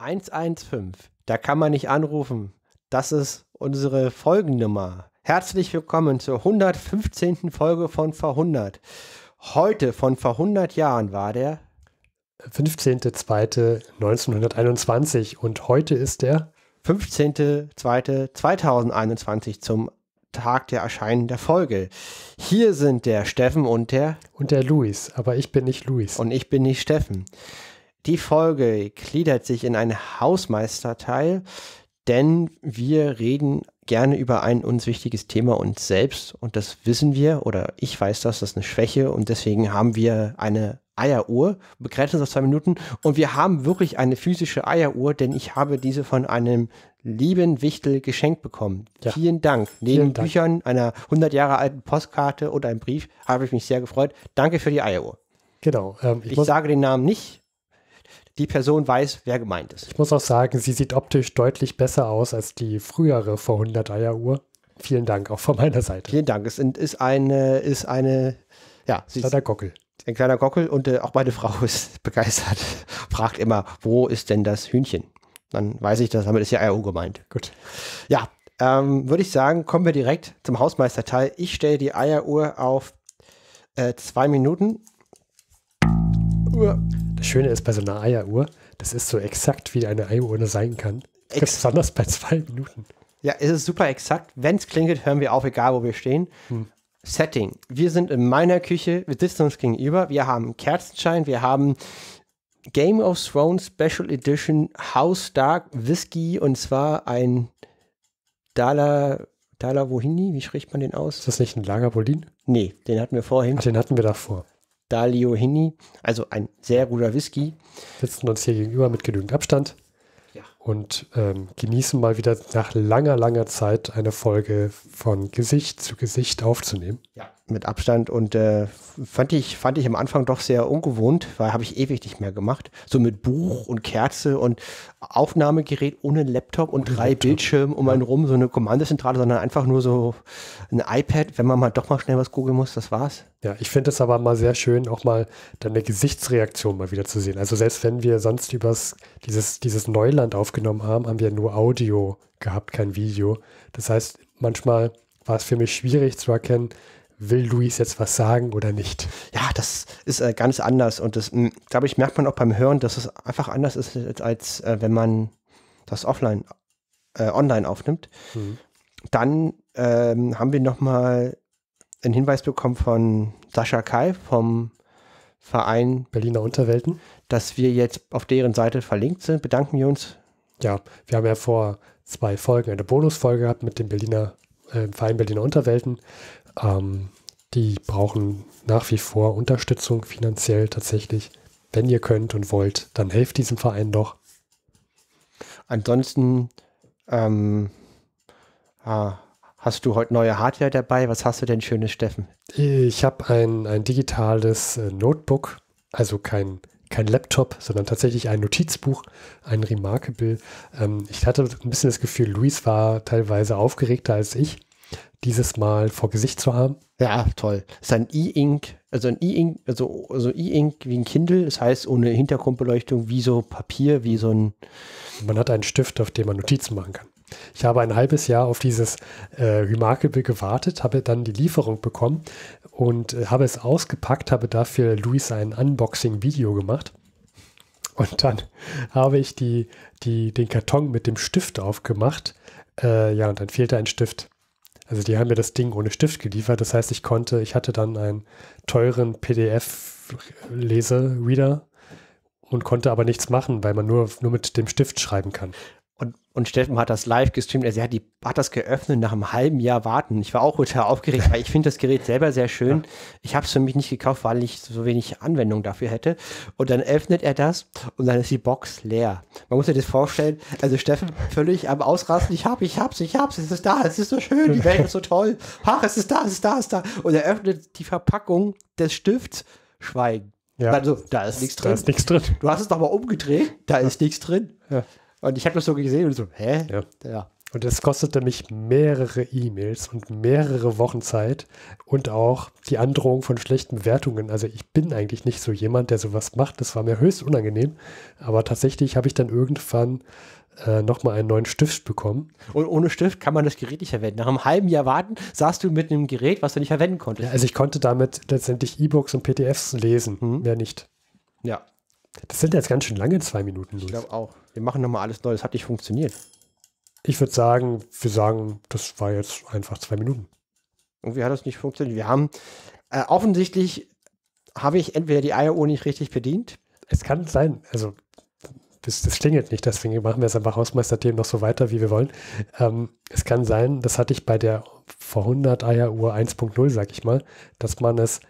115. Da kann man nicht anrufen. Das ist unsere Folgennummer. Herzlich willkommen zur 115. Folge von Verhundert. Heute von vor 100 Jahren war der 15.02.1921 und heute ist der 15.02.2021 zum Tag der Erscheinen der Folge. Hier sind der Steffen und der und der Luis, aber ich bin nicht Luis. Und ich bin nicht Steffen. Die Folge gliedert sich in einen Hausmeisterteil, denn wir reden gerne über ein uns wichtiges Thema uns selbst und das wissen wir oder ich weiß das, das ist eine Schwäche und deswegen haben wir eine Eieruhr, begrenzt uns auf zwei Minuten und wir haben wirklich eine physische Eieruhr, denn ich habe diese von einem lieben Wichtel geschenkt bekommen. Ja. Vielen Dank. Neben Vielen Dank. Büchern, einer 100 Jahre alten Postkarte und einem Brief habe ich mich sehr gefreut. Danke für die Eieruhr. Genau. Ähm, ich, ich sage den Namen nicht, die Person weiß, wer gemeint ist. Ich muss auch sagen, sie sieht optisch deutlich besser aus als die frühere vor 100 Eieruhr. Vielen Dank auch von meiner Seite. Vielen Dank. Es ist eine, ist eine, ja, sie kleiner Gockel. Ein kleiner Gockel und äh, auch meine Frau ist begeistert. Fragt immer, wo ist denn das Hühnchen? Dann weiß ich, dass damit ist ja Eieruhr gemeint. Gut. Ja, ähm, würde ich sagen, kommen wir direkt zum Hausmeisterteil. Ich stelle die Eieruhr auf äh, zwei Minuten. Uhr. Das Schöne ist bei so einer Eieruhr, das ist so exakt, wie eine Eieruhr nur sein kann. Ex besonders bei zwei Minuten. Ja, es ist super exakt. Wenn es klingelt, hören wir auf, egal wo wir stehen. Hm. Setting. Wir sind in meiner Küche, wir sitzen uns gegenüber, wir haben Kerzenschein, wir haben Game of Thrones Special Edition House Dark Whiskey und zwar ein Dala, Dala Wohini, wie spricht man den aus? Ist das nicht ein Lagerbolin? Nee, den hatten wir vorhin. Ach, den hatten wir davor. Dalio Hini, also ein sehr guter Whisky. Sitzen uns hier gegenüber mit genügend Abstand ja. und ähm, genießen mal wieder nach langer, langer Zeit eine Folge von Gesicht zu Gesicht aufzunehmen. Ja mit Abstand und äh, fand, ich, fand ich am Anfang doch sehr ungewohnt, weil habe ich ewig nicht mehr gemacht. So mit Buch und Kerze und Aufnahmegerät ohne Laptop und ohne drei Bildschirme um einen rum, so eine Kommandozentrale, sondern einfach nur so ein iPad, wenn man mal doch mal schnell was googeln muss, das war's. Ja, ich finde es aber mal sehr schön, auch mal deine Gesichtsreaktion mal wieder zu sehen. Also selbst wenn wir sonst übers dieses, dieses Neuland aufgenommen haben, haben wir nur Audio gehabt, kein Video. Das heißt, manchmal war es für mich schwierig zu erkennen, will Luis jetzt was sagen oder nicht? Ja, das ist äh, ganz anders und das, hm, glaube ich, merkt man auch beim Hören, dass es einfach anders ist, als äh, wenn man das offline, äh, online aufnimmt. Mhm. Dann ähm, haben wir nochmal einen Hinweis bekommen von Sascha Kai vom Verein Berliner Unterwelten, dass wir jetzt auf deren Seite verlinkt sind. Bedanken wir uns. Ja, wir haben ja vor zwei Folgen eine Bonusfolge gehabt mit dem Berliner äh, Verein Berliner Unterwelten. Ähm, die brauchen nach wie vor Unterstützung finanziell tatsächlich. Wenn ihr könnt und wollt, dann helft diesem Verein doch. Ansonsten ähm, ah, hast du heute neue Hardware dabei. Was hast du denn schönes, Steffen? Ich habe ein, ein digitales äh, Notebook, also kein, kein Laptop, sondern tatsächlich ein Notizbuch, ein Remarkable. Ähm, ich hatte ein bisschen das Gefühl, Luis war teilweise aufgeregter als ich dieses Mal vor Gesicht zu haben. Ja, toll. Ist ein E-Ink, also ein E-Ink, also, also E-Ink wie ein Kindle, das heißt ohne Hintergrundbeleuchtung, wie so Papier, wie so ein. Man hat einen Stift, auf dem man Notizen machen kann. Ich habe ein halbes Jahr auf dieses äh, Remarkable gewartet, habe dann die Lieferung bekommen und äh, habe es ausgepackt, habe dafür Luis ein Unboxing-Video gemacht. Und dann habe ich die, die, den Karton mit dem Stift aufgemacht. Äh, ja, und dann fehlte ein Stift. Also die haben mir das Ding ohne Stift geliefert. Das heißt, ich konnte, ich hatte dann einen teuren pdf lese reader und konnte aber nichts machen, weil man nur, nur mit dem Stift schreiben kann. Und, und Steffen hat das live gestreamt. Also er hat, die, hat das geöffnet nach einem halben Jahr warten. Ich war auch total aufgeregt, weil ich finde das Gerät selber sehr schön. Ich habe es für mich nicht gekauft, weil ich so wenig Anwendung dafür hätte. Und dann öffnet er das und dann ist die Box leer. Man muss sich das vorstellen. Also Steffen völlig am Ausrasten. Ich habe, ich habe es, ich habe Es Es ist da. Es ist so schön. Die Welt ist so toll. Ach, es ist da, es ist da, es ist da. Und er öffnet die Verpackung des Stifts. Schweigen. Ja. Also, da ist nichts drin. Da ist nichts drin. Du hast es doch mal umgedreht. Da ist nichts drin. Ja. Und ich habe das so gesehen und so, hä? Ja. ja. Und es kostete mich mehrere E-Mails und mehrere Wochen Zeit und auch die Androhung von schlechten Bewertungen. Also ich bin eigentlich nicht so jemand, der sowas macht. Das war mir höchst unangenehm. Aber tatsächlich habe ich dann irgendwann äh, nochmal einen neuen Stift bekommen. Und ohne Stift kann man das Gerät nicht verwenden. Nach einem halben Jahr warten saß du mit einem Gerät, was du nicht verwenden konntest. Ja, also ich konnte damit letztendlich E-Books und PDFs lesen, mhm. mehr nicht. Ja. Das sind jetzt ganz schön lange zwei Minuten. Ich glaube auch. Wir machen nochmal alles neu. Das hat nicht funktioniert. Ich würde sagen, wir sagen, das war jetzt einfach zwei Minuten. Irgendwie hat das nicht funktioniert. Wir haben äh, offensichtlich habe ich entweder die IO nicht richtig bedient. Es kann sein, also das, das klingelt nicht, deswegen machen wir es einfach Hausmeisterthemen noch so weiter, wie wir wollen. Ähm, es kann sein, das hatte ich bei der vor 100 Eieruhr 1.0, sag ich mal, dass man es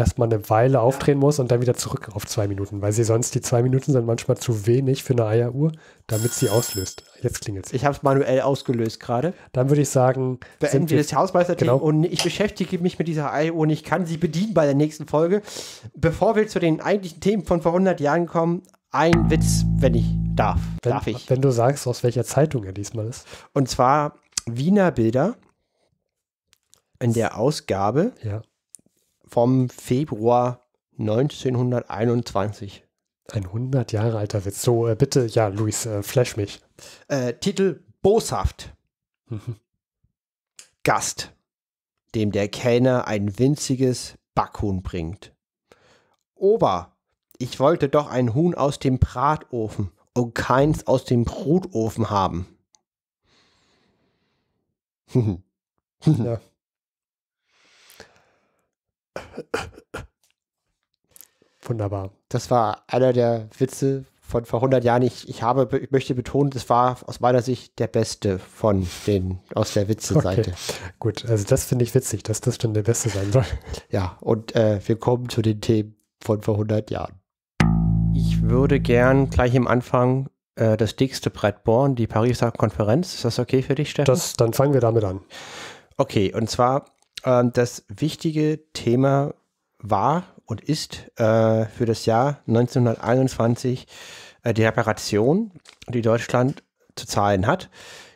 erstmal eine Weile aufdrehen muss und dann wieder zurück auf zwei Minuten, weil sie sonst die zwei Minuten sind manchmal zu wenig für eine Eieruhr, damit sie auslöst. Jetzt klingelt es. Ich habe es manuell ausgelöst gerade. Dann würde ich sagen, beenden wir das Hausmeisterteam genau. und ich beschäftige mich mit dieser Eieruhr und ich kann sie bedienen bei der nächsten Folge. Bevor wir zu den eigentlichen Themen von vor 100 Jahren kommen, ein Witz, wenn ich darf. Wenn, darf ich? Wenn du sagst, aus welcher Zeitung er diesmal ist. Und zwar Wiener Bilder in der Ausgabe. Ja vom Februar 1921. Ein 100 Jahre alter Witz. So, äh, bitte, ja, Luis, äh, flash mich. Äh, Titel Boshaft. Mhm. Gast, dem der Kellner ein winziges Backhuhn bringt. Ober, ich wollte doch ein Huhn aus dem Bratofen und keins aus dem Brutofen haben. ja. Wunderbar. Das war einer der Witze von vor 100 Jahren. Ich, ich habe, ich möchte betonen, das war aus meiner Sicht der beste von den, aus der Witze-Seite. Okay. Gut, also das finde ich witzig, dass das dann der beste sein soll. Ja, und äh, wir kommen zu den Themen von vor 100 Jahren. Ich würde gern gleich am Anfang äh, das dickste Brett bohren, die Pariser Konferenz. Ist das okay für dich, Stefan? Das, dann fangen wir damit an. Okay, und zwar ähm, das wichtige Thema war und ist äh, für das Jahr 1921 äh, die Reparation, die Deutschland zu zahlen hat.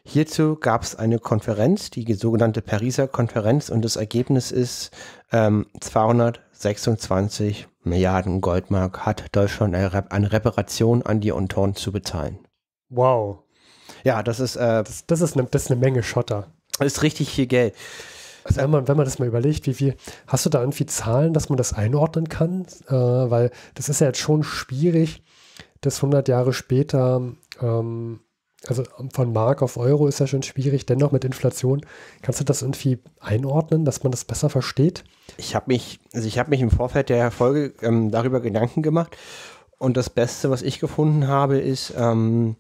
Hierzu gab es eine Konferenz, die sogenannte Pariser Konferenz, und das Ergebnis ist, ähm, 226 Milliarden Goldmark hat Deutschland eine, Rep eine Reparation an die Entente zu bezahlen. Wow. Ja, das ist. Äh, das, das, ist eine, das ist eine Menge Schotter. Das ist richtig viel Geld. Also wenn man, wenn man das mal überlegt, wie viel, hast du da irgendwie Zahlen, dass man das einordnen kann? Äh, weil das ist ja jetzt schon schwierig, das 100 Jahre später, ähm, also von Mark auf Euro ist ja schon schwierig, dennoch mit Inflation. Kannst du das irgendwie einordnen, dass man das besser versteht? Ich habe mich, also ich habe mich im Vorfeld der Folge ähm, darüber Gedanken gemacht und das Beste, was ich gefunden habe, ist, ähm,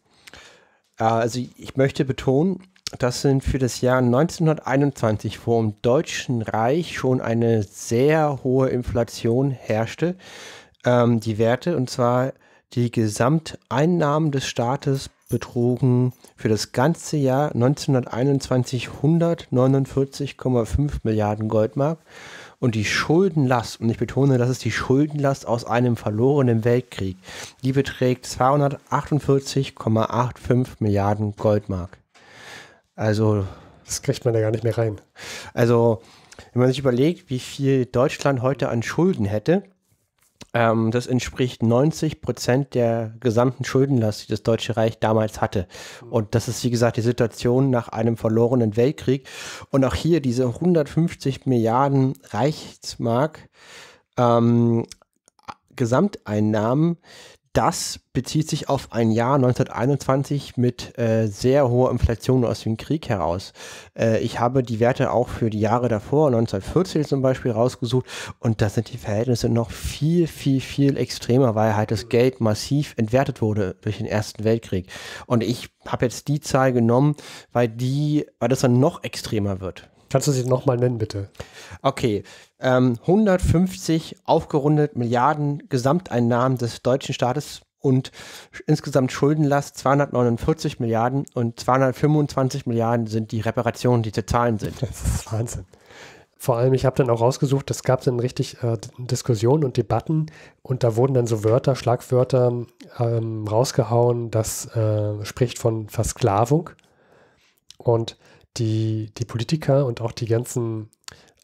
äh, also ich möchte betonen, das sind für das Jahr 1921, wo im Deutschen Reich schon eine sehr hohe Inflation herrschte, ähm, die Werte, und zwar die Gesamteinnahmen des Staates betrugen für das ganze Jahr 1921 149,5 Milliarden Goldmark und die Schuldenlast, und ich betone, das ist die Schuldenlast aus einem verlorenen Weltkrieg, die beträgt 248,85 Milliarden Goldmark. Also. Das kriegt man da gar nicht mehr rein. Also, wenn man sich überlegt, wie viel Deutschland heute an Schulden hätte, ähm, das entspricht 90 Prozent der gesamten Schuldenlast, die das Deutsche Reich damals hatte. Und das ist, wie gesagt, die Situation nach einem verlorenen Weltkrieg. Und auch hier diese 150 Milliarden Reichsmark ähm, Gesamteinnahmen, das bezieht sich auf ein Jahr 1921 mit äh, sehr hoher Inflation aus dem Krieg heraus. Äh, ich habe die Werte auch für die Jahre davor, 1940 zum Beispiel, rausgesucht und da sind die Verhältnisse noch viel, viel, viel extremer, weil halt das Geld massiv entwertet wurde durch den Ersten Weltkrieg. Und ich habe jetzt die Zahl genommen, weil die, weil das dann noch extremer wird. Kannst du sie nochmal nennen, bitte? Okay. Ähm, 150 aufgerundet Milliarden Gesamteinnahmen des deutschen Staates und insgesamt Schuldenlast 249 Milliarden und 225 Milliarden sind die Reparationen, die zu zahlen sind. Das ist Wahnsinn. Vor allem, ich habe dann auch rausgesucht, es gab dann richtig äh, Diskussionen und Debatten und da wurden dann so Wörter, Schlagwörter ähm, rausgehauen, das äh, spricht von Versklavung und die, die Politiker und auch die ganzen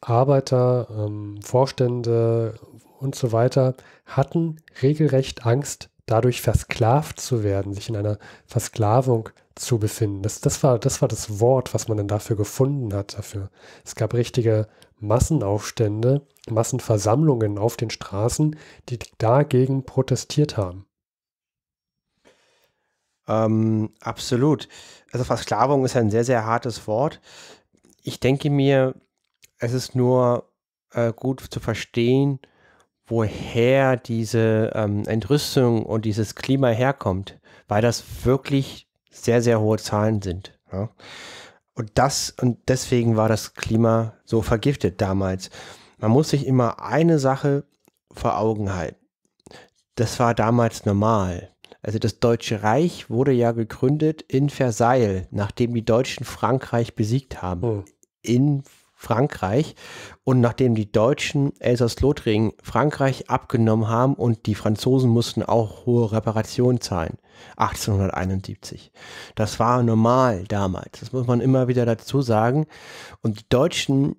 Arbeiter, ähm, Vorstände und so weiter hatten regelrecht Angst, dadurch versklavt zu werden, sich in einer Versklavung zu befinden. Das, das, war, das war das Wort, was man dann dafür gefunden hat. Dafür. Es gab richtige Massenaufstände, Massenversammlungen auf den Straßen, die dagegen protestiert haben. Ähm, absolut. Also Versklavung ist ein sehr, sehr hartes Wort. Ich denke mir, es ist nur äh, gut zu verstehen, woher diese ähm, Entrüstung und dieses Klima herkommt, weil das wirklich sehr, sehr hohe Zahlen sind. Ja? Und das, und deswegen war das Klima so vergiftet damals. Man muss sich immer eine Sache vor Augen halten. Das war damals normal. Also das Deutsche Reich wurde ja gegründet in Versailles, nachdem die Deutschen Frankreich besiegt haben. Oh. In Frankreich. Und nachdem die Deutschen Elsass-Lothringen Frankreich abgenommen haben und die Franzosen mussten auch hohe Reparationen zahlen. 1871. Das war normal damals. Das muss man immer wieder dazu sagen. Und die Deutschen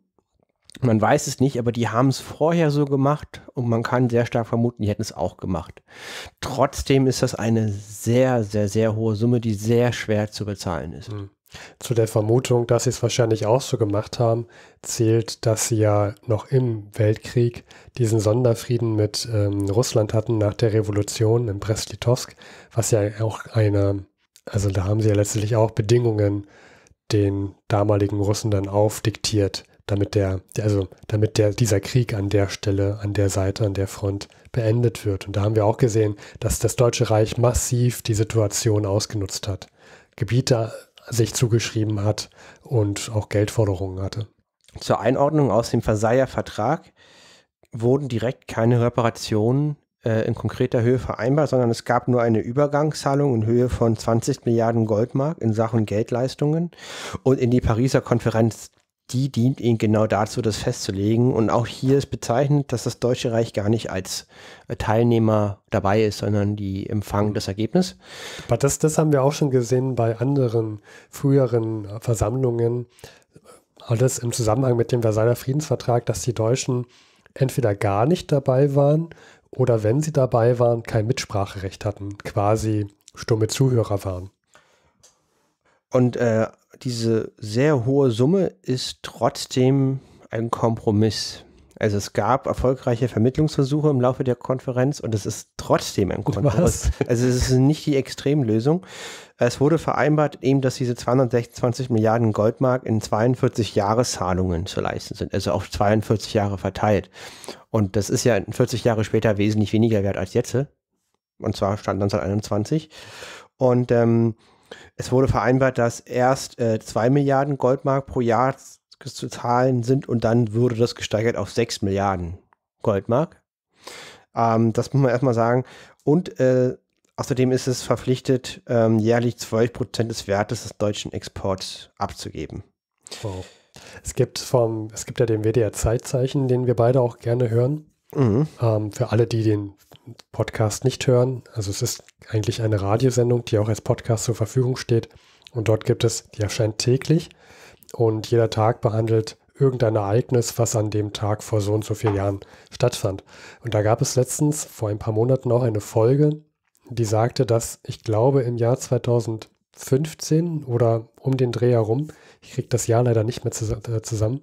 man weiß es nicht, aber die haben es vorher so gemacht und man kann sehr stark vermuten, die hätten es auch gemacht. Trotzdem ist das eine sehr, sehr, sehr hohe Summe, die sehr schwer zu bezahlen ist. Mhm. Zu der Vermutung, dass sie es wahrscheinlich auch so gemacht haben, zählt, dass sie ja noch im Weltkrieg diesen Sonderfrieden mit ähm, Russland hatten nach der Revolution in Brest-Litovsk, was ja auch eine, also da haben sie ja letztlich auch Bedingungen den damaligen Russen dann aufdiktiert, damit der, also damit der, dieser Krieg an der Stelle, an der Seite, an der Front beendet wird. Und da haben wir auch gesehen, dass das Deutsche Reich massiv die Situation ausgenutzt hat, Gebiete sich zugeschrieben hat und auch Geldforderungen hatte. Zur Einordnung aus dem Versailler Vertrag wurden direkt keine Reparationen äh, in konkreter Höhe vereinbart, sondern es gab nur eine Übergangszahlung in Höhe von 20 Milliarden Goldmark in Sachen Geldleistungen und in die Pariser Konferenz die dient ihnen genau dazu, das festzulegen. Und auch hier ist bezeichnet, dass das Deutsche Reich gar nicht als äh, Teilnehmer dabei ist, sondern die empfangen das Ergebnis. Aber das, das haben wir auch schon gesehen bei anderen früheren Versammlungen, alles im Zusammenhang mit dem Versailler Friedensvertrag, dass die Deutschen entweder gar nicht dabei waren oder wenn sie dabei waren, kein Mitspracherecht hatten, quasi stumme Zuhörer waren. Und äh, diese sehr hohe Summe ist trotzdem ein Kompromiss. Also es gab erfolgreiche Vermittlungsversuche im Laufe der Konferenz und es ist trotzdem ein Kompromiss. Was? Also es ist nicht die Extremlösung. Es wurde vereinbart eben, dass diese 226 Milliarden Goldmark in 42 Jahreszahlungen zu leisten sind, also auf 42 Jahre verteilt. Und das ist ja 40 Jahre später wesentlich weniger wert als jetzt. Und zwar stand 1921. Und ähm, es wurde vereinbart, dass erst äh, 2 Milliarden Goldmark pro Jahr zu zahlen sind und dann wurde das gesteigert auf 6 Milliarden Goldmark. Ähm, das muss man erstmal sagen. Und äh, außerdem ist es verpflichtet, ähm, jährlich 12 Prozent des Wertes des deutschen Exports abzugeben. Wow. Es gibt vom, es gibt ja den WDR Zeitzeichen, den wir beide auch gerne hören. Mhm. Ähm, für alle, die den Podcast nicht hören. Also es ist eigentlich eine Radiosendung, die auch als Podcast zur Verfügung steht. Und dort gibt es, die erscheint täglich und jeder Tag behandelt irgendein Ereignis, was an dem Tag vor so und so vielen Jahren stattfand. Und da gab es letztens vor ein paar Monaten auch eine Folge, die sagte, dass ich glaube im Jahr 2015 oder um den Dreh herum, ich kriege das Jahr leider nicht mehr äh, zusammen,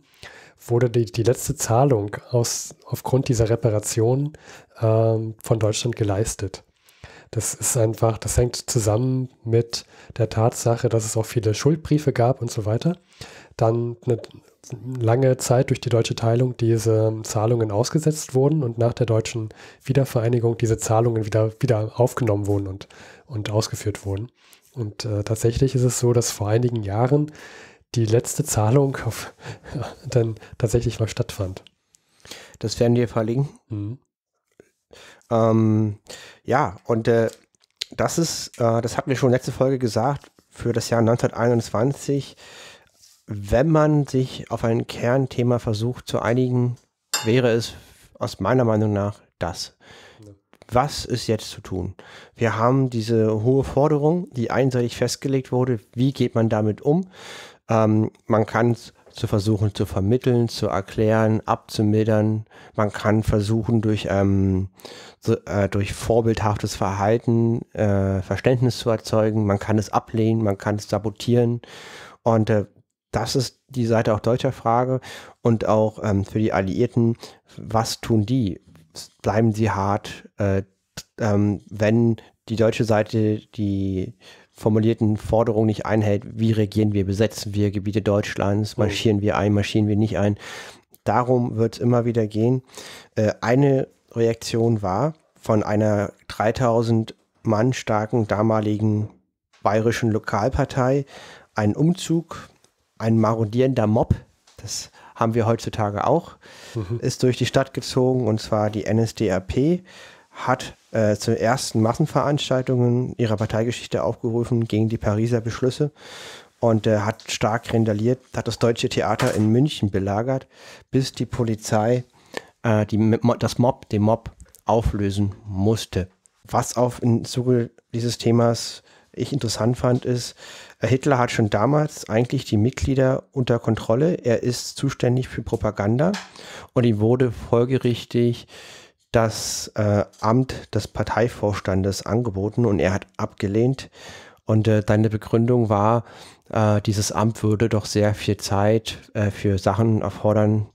wurde die, die letzte Zahlung aus, aufgrund dieser Reparation ähm, von Deutschland geleistet. Das ist einfach, das hängt zusammen mit der Tatsache, dass es auch viele Schuldbriefe gab und so weiter. Dann eine lange Zeit durch die deutsche Teilung diese Zahlungen ausgesetzt wurden und nach der deutschen Wiedervereinigung diese Zahlungen wieder, wieder aufgenommen wurden und, und ausgeführt wurden. Und äh, tatsächlich ist es so, dass vor einigen Jahren die letzte Zahlung auf, dann tatsächlich mal stattfand. Das werden wir verlinken. Mhm. Ähm, ja, und äh, das ist, äh, das hatten wir schon letzte Folge gesagt, für das Jahr 1921, wenn man sich auf ein Kernthema versucht zu einigen, wäre es aus meiner Meinung nach das. Was ist jetzt zu tun? Wir haben diese hohe Forderung, die einseitig festgelegt wurde. Wie geht man damit um? Ähm, man kann es zu versuchen zu vermitteln, zu erklären, abzumildern. Man kann versuchen, durch, ähm, so, äh, durch vorbildhaftes Verhalten äh, Verständnis zu erzeugen. Man kann es ablehnen, man kann es sabotieren. Und äh, das ist die Seite auch deutscher Frage und auch ähm, für die Alliierten, was tun die? Bleiben sie hart, äh, ähm, wenn die deutsche Seite die formulierten Forderungen nicht einhält, wie regieren wir, besetzen wir Gebiete Deutschlands, mhm. marschieren wir ein, marschieren wir nicht ein. Darum wird es immer wieder gehen. Äh, eine Reaktion war von einer 3000 Mann starken damaligen bayerischen Lokalpartei ein Umzug, ein marodierender Mob, das haben wir heutzutage auch, mhm. ist durch die Stadt gezogen und zwar die NSDAP hat äh, zu ersten Massenveranstaltungen ihrer Parteigeschichte aufgerufen gegen die Pariser Beschlüsse und äh, hat stark randaliert, hat das deutsche Theater in München belagert, bis die Polizei äh, die, das Mob, den Mob auflösen musste. Was auf im Zuge dieses Themas ich interessant fand, ist, äh, Hitler hat schon damals eigentlich die Mitglieder unter Kontrolle. Er ist zuständig für Propaganda und ihm wurde folgerichtig das äh, Amt des Parteivorstandes angeboten und er hat abgelehnt. Und äh, deine Begründung war, äh, dieses Amt würde doch sehr viel Zeit äh, für Sachen erfordern,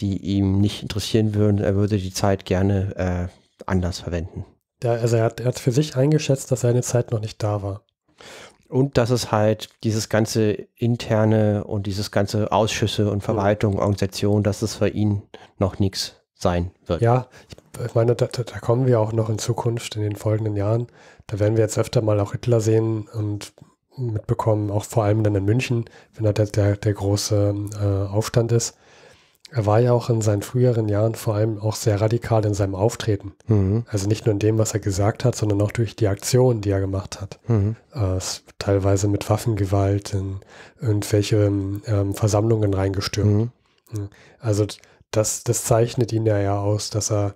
die ihm nicht interessieren würden. Er würde die Zeit gerne äh, anders verwenden. Ja, also er hat, er hat für sich eingeschätzt, dass seine Zeit noch nicht da war. Und dass es halt dieses ganze interne und dieses ganze Ausschüsse und Verwaltung, Organisation, das ist für ihn noch nichts sein wird. Ja, ich meine, da, da, kommen wir auch noch in Zukunft, in den folgenden Jahren. Da werden wir jetzt öfter mal auch Hitler sehen und mitbekommen, auch vor allem dann in München, wenn da der, der, der große äh, Aufstand ist. Er war ja auch in seinen früheren Jahren vor allem auch sehr radikal in seinem Auftreten. Mhm. Also nicht nur in dem, was er gesagt hat, sondern auch durch die Aktionen, die er gemacht hat. Mhm. Äh, teilweise mit Waffengewalt in irgendwelche ähm, Versammlungen reingestürmt. Mhm. Also das, das zeichnet ihn ja, ja aus, dass er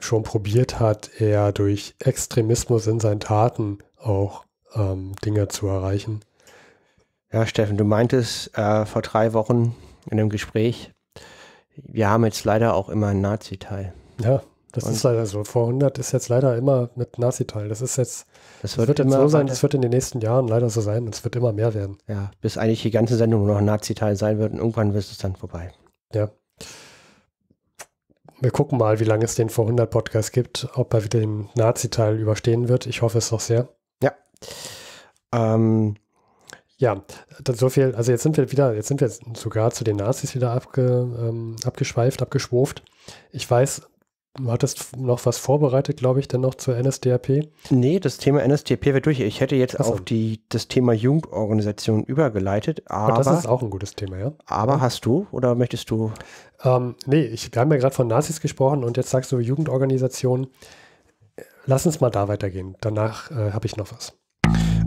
schon probiert hat, eher durch Extremismus in seinen Taten auch ähm, Dinge zu erreichen. Ja, Steffen, du meintest äh, vor drei Wochen in einem Gespräch, wir haben jetzt leider auch immer einen Nazi-Teil. Ja, das Und ist leider so. Vor 100 ist jetzt leider immer mit Nazi-Teil. Das ist jetzt, das wird, das wird jetzt so sein, das wird in den nächsten Jahren leider so sein Und es wird immer mehr werden. Ja, bis eigentlich die ganze Sendung nur noch Nazi-Teil sein wird und irgendwann wird es dann vorbei. Ja. Wir gucken mal, wie lange es den vor 100 Podcast gibt, ob er wieder den Nazi-Teil überstehen wird. Ich hoffe es doch sehr. Ja. Ähm. Ja, so viel, also jetzt sind wir wieder, jetzt sind wir sogar zu den Nazis wieder abge, ähm, abgeschweift, abgeschwurft. Ich weiß, Du hattest noch was vorbereitet, glaube ich, dann noch zur NSDAP? Nee, das Thema NSDAP wird durch. Ich hätte jetzt so. auf die, das Thema Jugendorganisation übergeleitet. Aber, aber das ist auch ein gutes Thema, ja. Aber ja. Mhm. hast du oder möchtest du? Ähm, nee, ich, wir haben ja gerade von Nazis gesprochen und jetzt sagst du Jugendorganisation. Lass uns mal da weitergehen. Danach äh, habe ich noch was.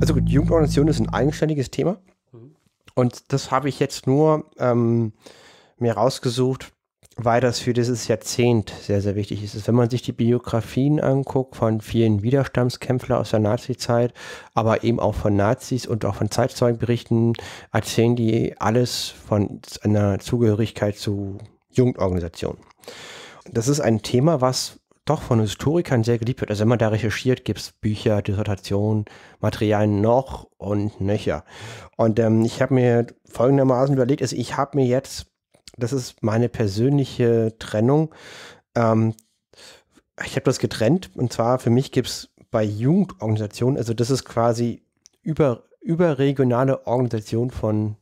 Also gut, Jugendorganisation ist ein eigenständiges Thema. Mhm. Und das habe ich jetzt nur ähm, mir rausgesucht, weil das für dieses Jahrzehnt sehr, sehr wichtig ist. Wenn man sich die Biografien anguckt von vielen Widerstandskämpflern aus der Nazi-Zeit, aber eben auch von Nazis und auch von Zeitzeugenberichten, erzählen die alles von einer Zugehörigkeit zu Jugendorganisationen. Das ist ein Thema, was doch von Historikern sehr geliebt wird. Also wenn man da recherchiert, gibt es Bücher, Dissertationen, Materialien noch und nöcher. Und ähm, ich habe mir folgendermaßen überlegt, also ich habe mir jetzt das ist meine persönliche Trennung. Ähm, ich habe das getrennt und zwar für mich gibt es bei Jugendorganisationen, also das ist quasi über, überregionale Organisation von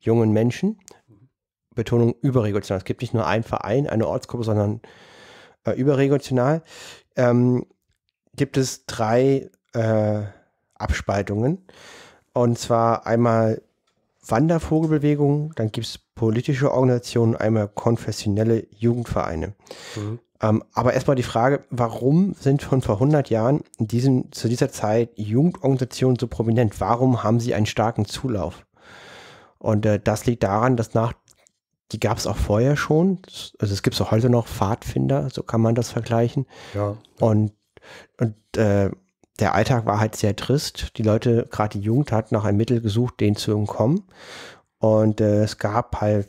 jungen Menschen. Betonung überregional. Es gibt nicht nur einen Verein, eine Ortsgruppe, sondern äh, überregional. Ähm, gibt es drei äh, Abspaltungen. Und zwar einmal Wandervogelbewegung, dann gibt es politische Organisationen, einmal konfessionelle Jugendvereine. Mhm. Ähm, aber erstmal die Frage, warum sind schon vor 100 Jahren in diesem, zu dieser Zeit Jugendorganisationen so prominent? Warum haben sie einen starken Zulauf? Und äh, das liegt daran, dass nach, die gab es auch vorher schon, also es gibt so heute noch Pfadfinder, so kann man das vergleichen. Ja. Und, und äh, der Alltag war halt sehr trist. Die Leute, gerade die Jugend, hat nach einem Mittel gesucht, denen zu entkommen. Und äh, es gab halt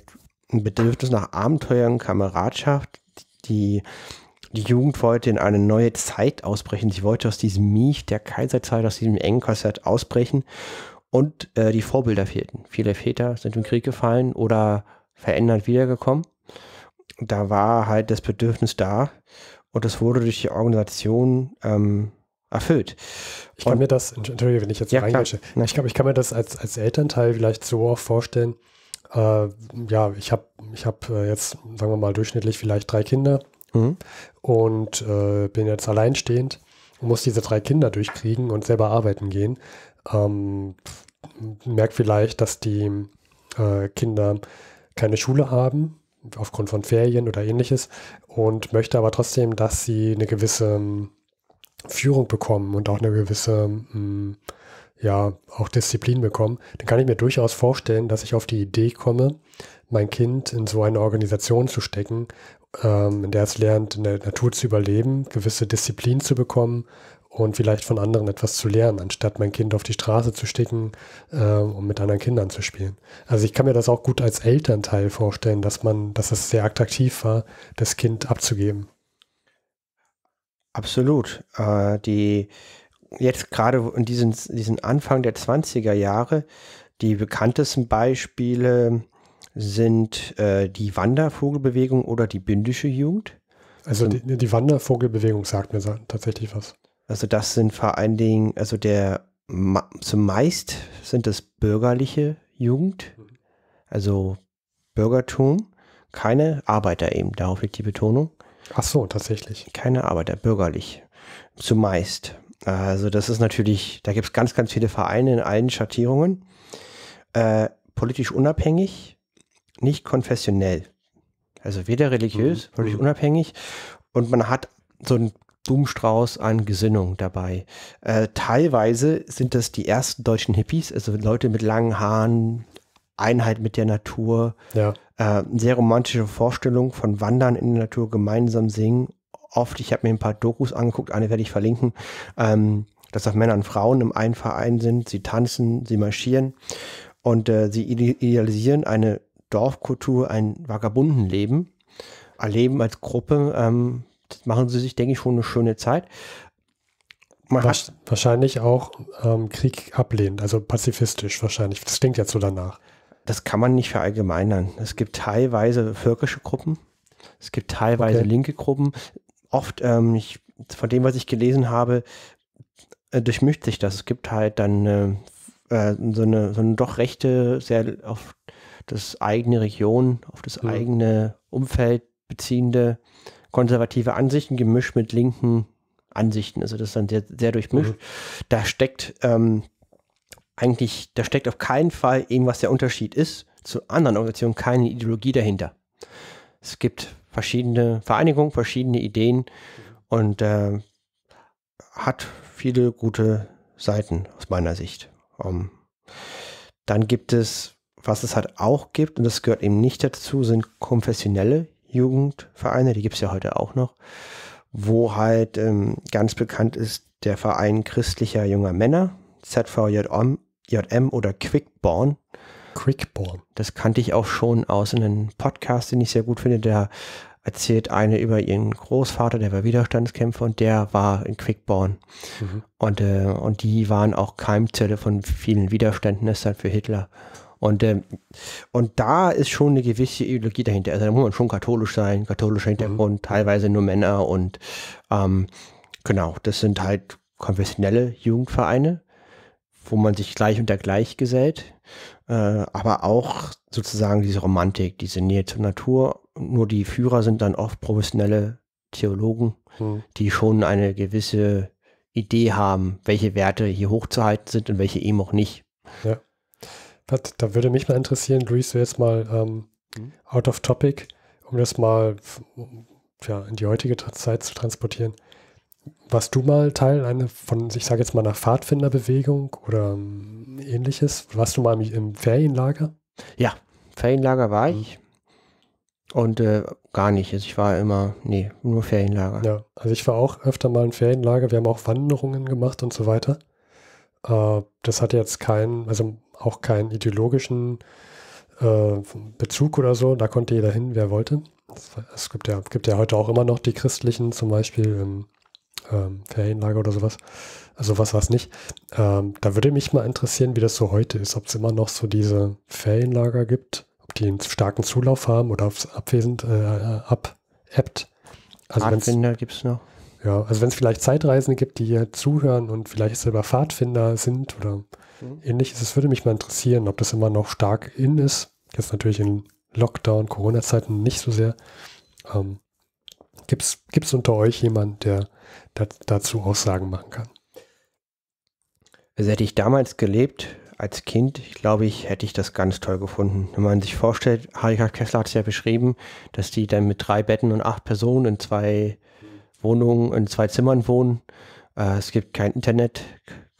ein Bedürfnis nach Abenteuern, Kameradschaft. Die, die Jugend wollte in eine neue Zeit ausbrechen. Sie wollte aus diesem Miech der Kaiserzeit, aus diesem engen Korsett ausbrechen. Und äh, die Vorbilder fehlten. Viele Väter sind im Krieg gefallen oder verändert wiedergekommen. Da war halt das Bedürfnis da. Und das wurde durch die Organisation ähm, erfüllt. Ich kann mir das, Entschuldige, wenn ich jetzt ja, reingehe, ich, kann, ich kann mir das als, als Elternteil vielleicht so auch vorstellen, äh, ja, ich habe ich hab äh, jetzt, sagen wir mal, durchschnittlich vielleicht drei Kinder mhm. und äh, bin jetzt alleinstehend und muss diese drei Kinder durchkriegen und selber arbeiten gehen. Ähm, merkt vielleicht, dass die äh, Kinder keine Schule haben, aufgrund von Ferien oder ähnliches, und möchte aber trotzdem, dass sie eine gewisse ähm, Führung bekommen und auch eine gewisse, mh, hm, ja, auch Disziplin bekommen, dann kann ich mir durchaus vorstellen, dass ich auf die Idee komme, mein Kind in so eine Organisation zu stecken, ähm, in der es lernt, in der Natur zu überleben, gewisse Disziplin zu bekommen und vielleicht von anderen etwas zu lernen, anstatt mein Kind auf die Straße zu stecken äh, und mit anderen Kindern zu spielen. Also ich kann mir das auch gut als Elternteil vorstellen, dass man, dass es sehr attraktiv war, das Kind abzugeben. Absolut. Äh, die jetzt gerade in diesen, diesen Anfang der 20er Jahre, die bekanntesten Beispiele sind äh, die Wandervogelbewegung oder die bündische Jugend. Also die, die, Wandervogelbewegung sagt mir tatsächlich was. Also das sind vor allen Dingen, also der zumeist sind es bürgerliche Jugend, mhm. also Bürgertum, keine Arbeiter eben, darauf liegt die Betonung. Ach so, tatsächlich. Keine Arbeiter, bürgerlich. Zumeist. Also das ist natürlich, da gibt es ganz, ganz viele Vereine in allen Schattierungen. Äh, politisch unabhängig, nicht konfessionell. Also weder religiös, mhm. politisch mhm. unabhängig. Und man hat so einen Dummstrauß an Gesinnung dabei. Äh, teilweise sind das die ersten deutschen Hippies, also Leute mit langen Haaren, Einheit mit der Natur. Ja äh, sehr romantische Vorstellung von Wandern in der Natur, gemeinsam singen. Oft, ich habe mir ein paar Dokus angeguckt, eine werde ich verlinken, ähm, dass auch Männer und Frauen im einen Verein sind, sie tanzen, sie marschieren und äh, sie idealisieren eine Dorfkultur, ein Vagabundenleben, erleben als Gruppe. Ähm, das machen sie sich, denke ich, schon eine schöne Zeit. Man wahrscheinlich auch ähm, Krieg ablehnt, also pazifistisch wahrscheinlich. Das klingt jetzt so danach das kann man nicht verallgemeinern. Es gibt teilweise völkische Gruppen, es gibt teilweise okay. linke Gruppen. Oft, ähm, ich, von dem, was ich gelesen habe, äh, durchmischt sich das. Es gibt halt dann äh, äh so, eine, so eine doch rechte, sehr auf das eigene Region, auf das mhm. eigene Umfeld beziehende konservative Ansichten gemischt mit linken Ansichten. Also das ist dann sehr, sehr durchmischt. Mhm. Da steckt ähm, eigentlich, da steckt auf keinen Fall irgendwas der Unterschied ist zu anderen Organisationen, keine Ideologie dahinter. Es gibt verschiedene Vereinigungen, verschiedene Ideen und äh, hat viele gute Seiten aus meiner Sicht. Um, ähm, dann gibt es, was es halt auch gibt, und das gehört eben nicht dazu, sind konfessionelle Jugendvereine, die gibt es ja heute auch noch, wo halt ähm, ganz bekannt ist der Verein christlicher junger Männer, ZVJM oder Quickborn. Quickborn. Das kannte ich auch schon aus einem Podcast, den ich sehr gut finde. Der erzählt eine über ihren Großvater, der war Widerstandskämpfer und der war in Quickborn. Mhm. Und, äh, und die waren auch Keimzelle von vielen Widerständen, das dann halt für Hitler. Und, ähm, und da ist schon eine gewisse Ideologie dahinter. Also da muss man schon katholisch sein, katholischer mhm. Hintergrund, mhm. teilweise nur Männer und ähm, genau, das sind halt konfessionelle Jugendvereine, wo man sich gleich und der gleich gesellt, äh, aber auch sozusagen diese Romantik, diese Nähe zur Natur. Nur die Führer sind dann oft professionelle Theologen, hm. die schon eine gewisse Idee haben, welche Werte hier hochzuhalten sind und welche eben auch nicht. Ja. Das, da würde mich mal interessieren, Luis, so jetzt mal ähm, hm? out of topic, um das mal ja, in die heutige Zeit zu transportieren warst du mal Teil einer von, ich sage jetzt mal, einer Pfadfinderbewegung oder ähm, ähnliches? Warst du mal im, Ferienlager? Ja, Ferienlager war mhm. ich. Und äh, gar nicht. Also ich war immer, nee, nur Ferienlager. Ja, also ich war auch öfter mal im Ferienlager. Wir haben auch Wanderungen gemacht und so weiter. Äh, das hat jetzt keinen, also auch keinen ideologischen äh, Bezug oder so. Da konnte jeder hin, wer wollte. Es gibt ja, gibt ja heute auch immer noch die Christlichen, zum Beispiel im ähm, ähm, Ferienlager oder sowas. Also was war es nicht. Ähm, da würde mich mal interessieren, wie das so heute ist, ob es immer noch so diese Ferienlager gibt, ob die einen starken Zulauf haben oder ob es abwesend äh, äh abappt. Also Pfadfinder gibt es noch. Ja, also wenn es vielleicht Zeitreisende gibt, die hier zuhören und vielleicht selber Pfadfinder sind oder mhm. ähnliches, das würde mich mal interessieren, ob das immer noch stark in ist. Jetzt natürlich in Lockdown, Corona-Zeiten nicht so sehr. Ähm, Gibt es unter euch jemanden, der dazu Aussagen machen kann. Also hätte ich damals gelebt, als Kind, ich glaube ich, hätte ich das ganz toll gefunden. Wenn man sich vorstellt, Harika Kessler hat es ja beschrieben, dass die dann mit drei Betten und acht Personen in zwei Wohnungen, in zwei Zimmern wohnen. Äh, es gibt kein Internet,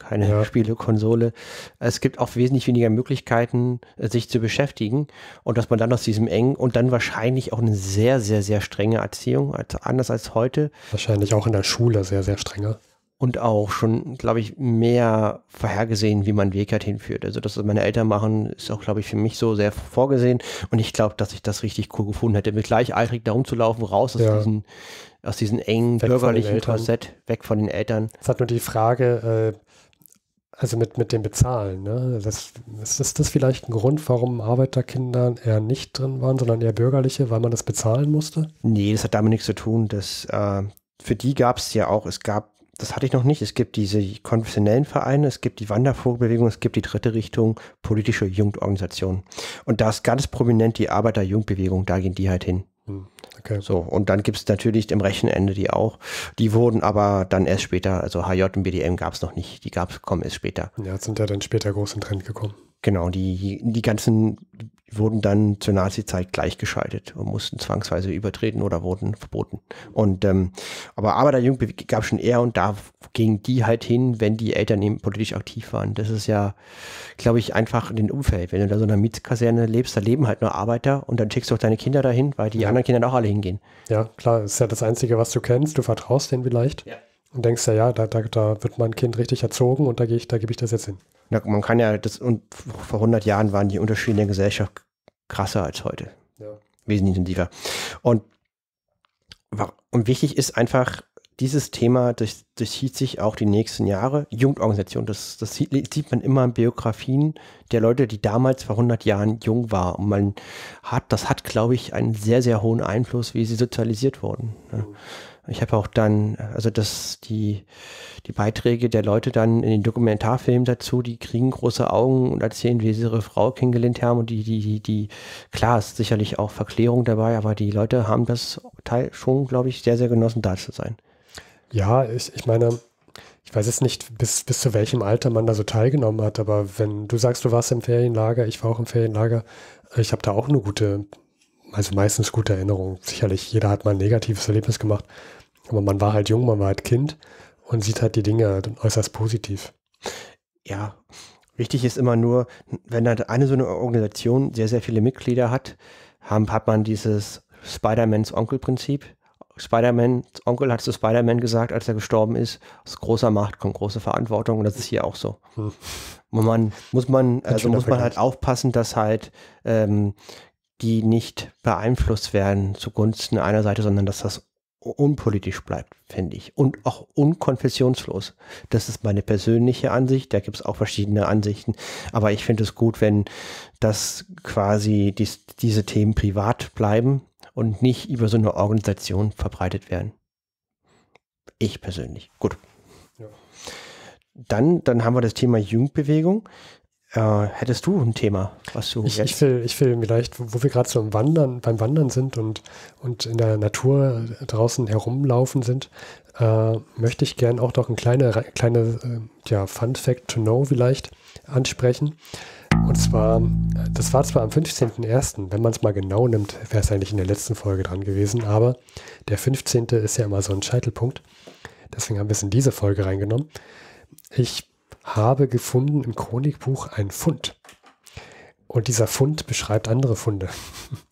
keine ja. Spielekonsole. Es gibt auch wesentlich weniger Möglichkeiten, äh, sich zu beschäftigen und dass man dann aus diesem engen und dann wahrscheinlich auch eine sehr, sehr, sehr strenge Erziehung, als, anders als heute. Wahrscheinlich auch in der Schule sehr, sehr strenger. Und auch schon, glaube ich, mehr vorhergesehen, wie man Weg halt hinführt. Also, das, was meine Eltern machen, ist auch, glaube ich, für mich so sehr vorgesehen. Und ich glaube, dass ich das richtig cool gefunden hätte, mit gleichaltrig da rumzulaufen, raus aus diesen aus diesem engen weg bürgerlichen Korsett, weg von den Eltern. Es hat nur die Frage, äh, also mit, mit dem Bezahlen, ne? Das, ist, ist das vielleicht ein Grund, warum Arbeiterkinder eher nicht drin waren, sondern eher bürgerliche, weil man das bezahlen musste? Nee, das hat damit nichts zu tun. Das, äh, für die gab es ja auch, es gab, das hatte ich noch nicht, es gibt diese konfessionellen Vereine, es gibt die Wandervogelbewegung, es gibt die dritte Richtung, politische Jugendorganisationen. Und da ist ganz prominent die Arbeiterjugendbewegung, da gehen die halt hin. Hm. Okay. So, und dann gibt es natürlich im Rechenende die auch. Die wurden aber dann erst später, also HJ und BDM gab es noch nicht, die gab's, kommen erst später. Ja, sind ja dann später groß in Trend gekommen. Genau, die, die ganzen wurden dann zur Nazi-Zeit gleichgeschaltet und mussten zwangsweise übertreten oder wurden verboten. Und ähm, aber Arbeiterjugend gab es schon eher und da gingen die halt hin, wenn die Eltern eben politisch aktiv waren. Das ist ja, glaube ich, einfach in den Umfeld. Wenn du da so in einer Mietskaserne lebst, da leben halt nur Arbeiter und dann schickst du auch deine Kinder dahin, weil die ja. anderen Kinder auch alle hingehen. Ja, klar, ist ja das Einzige, was du kennst. Du vertraust denen vielleicht. Ja und denkst ja, ja, da, da, da wird mein Kind richtig erzogen und da gehe ich, da gebe ich das jetzt hin. Na, man kann ja, das, und vor 100 Jahren waren die Unterschiede in der Gesellschaft krasser als heute. Ja. Wesentlich intensiver. Und, und wichtig ist einfach, dieses Thema, das, das sich auch die nächsten Jahre. Jugendorganisation, das, das sieht, sieht man immer in Biografien der Leute, die damals vor 100 Jahren jung waren. Und man hat, das hat, glaube ich, einen sehr, sehr hohen Einfluss, wie sie sozialisiert wurden. Ne? Mhm. Ich habe auch dann, also dass die, die Beiträge der Leute dann in den Dokumentarfilmen dazu, die kriegen große Augen und erzählen, wie sie ihre Frau kennengelernt haben und die, die, die, die klar ist sicherlich auch Verklärung dabei, aber die Leute haben das Teil schon, glaube ich, sehr, sehr genossen, da zu sein. Ja, ich, ich meine, ich weiß jetzt nicht, bis, bis zu welchem Alter man da so teilgenommen hat, aber wenn du sagst, du warst im Ferienlager, ich war auch im Ferienlager, ich habe da auch eine gute also meistens gute Erinnerungen. Sicherlich, jeder hat mal ein negatives Erlebnis gemacht, aber man war halt jung, man war halt Kind und sieht halt die Dinge äußerst positiv. Ja, wichtig ist immer nur, wenn halt eine so eine Organisation sehr, sehr viele Mitglieder hat, haben, hat man dieses Spider-Mans Onkel-Prinzip. spider mans Onkel hat zu Spider-Man gesagt, als er gestorben ist, aus großer Macht kommt große Verantwortung und das ist hier auch so. Hm. Man, muss man, also muss man halt aufpassen, dass halt ähm, die nicht beeinflusst werden zugunsten einer Seite, sondern dass das unpolitisch bleibt, finde ich. Und auch unkonfessionslos. Das ist meine persönliche Ansicht. Da gibt es auch verschiedene Ansichten. Aber ich finde es gut, wenn das quasi dies, diese Themen privat bleiben und nicht über so eine Organisation verbreitet werden. Ich persönlich. Gut. Ja. Dann, dann haben wir das Thema Jugendbewegung. Äh, hättest du ein Thema, was du ich, jetzt? Ich will, ich will vielleicht, wo wir gerade so Wandern, beim Wandern sind und, und in der Natur draußen herumlaufen sind, äh, möchte ich gerne auch noch ein kleine, kleine äh, ja, Fun Fact to Know vielleicht ansprechen. Und zwar, das war zwar am 15.01., wenn man es mal genau nimmt, wäre es eigentlich in der letzten Folge dran gewesen, aber der 15. ist ja immer so ein Scheitelpunkt. Deswegen haben wir es in diese Folge reingenommen. Ich habe gefunden im Chronikbuch ein Fund. Und dieser Fund beschreibt andere Funde.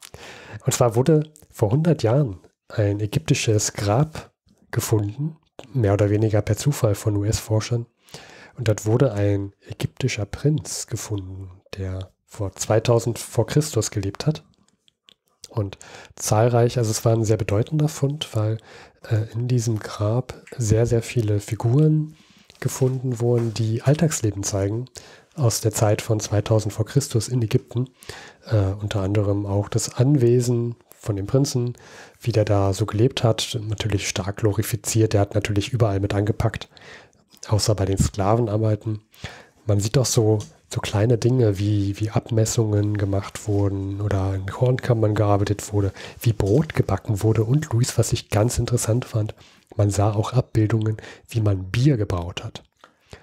Und zwar wurde vor 100 Jahren ein ägyptisches Grab gefunden, mehr oder weniger per Zufall von US-Forschern. Und dort wurde ein ägyptischer Prinz gefunden, der vor 2000 vor Christus gelebt hat. Und zahlreich, also es war ein sehr bedeutender Fund, weil äh, in diesem Grab sehr, sehr viele Figuren gefunden wurden, die Alltagsleben zeigen aus der Zeit von 2000 vor Christus in Ägypten. Äh, unter anderem auch das Anwesen von dem Prinzen, wie der da so gelebt hat, natürlich stark glorifiziert. Der hat natürlich überall mit angepackt, außer bei den Sklavenarbeiten. Man sieht auch so so kleine Dinge wie, wie Abmessungen gemacht wurden oder in Kornkammern gearbeitet wurde, wie Brot gebacken wurde und Luis, was ich ganz interessant fand, man sah auch Abbildungen, wie man Bier gebraut hat.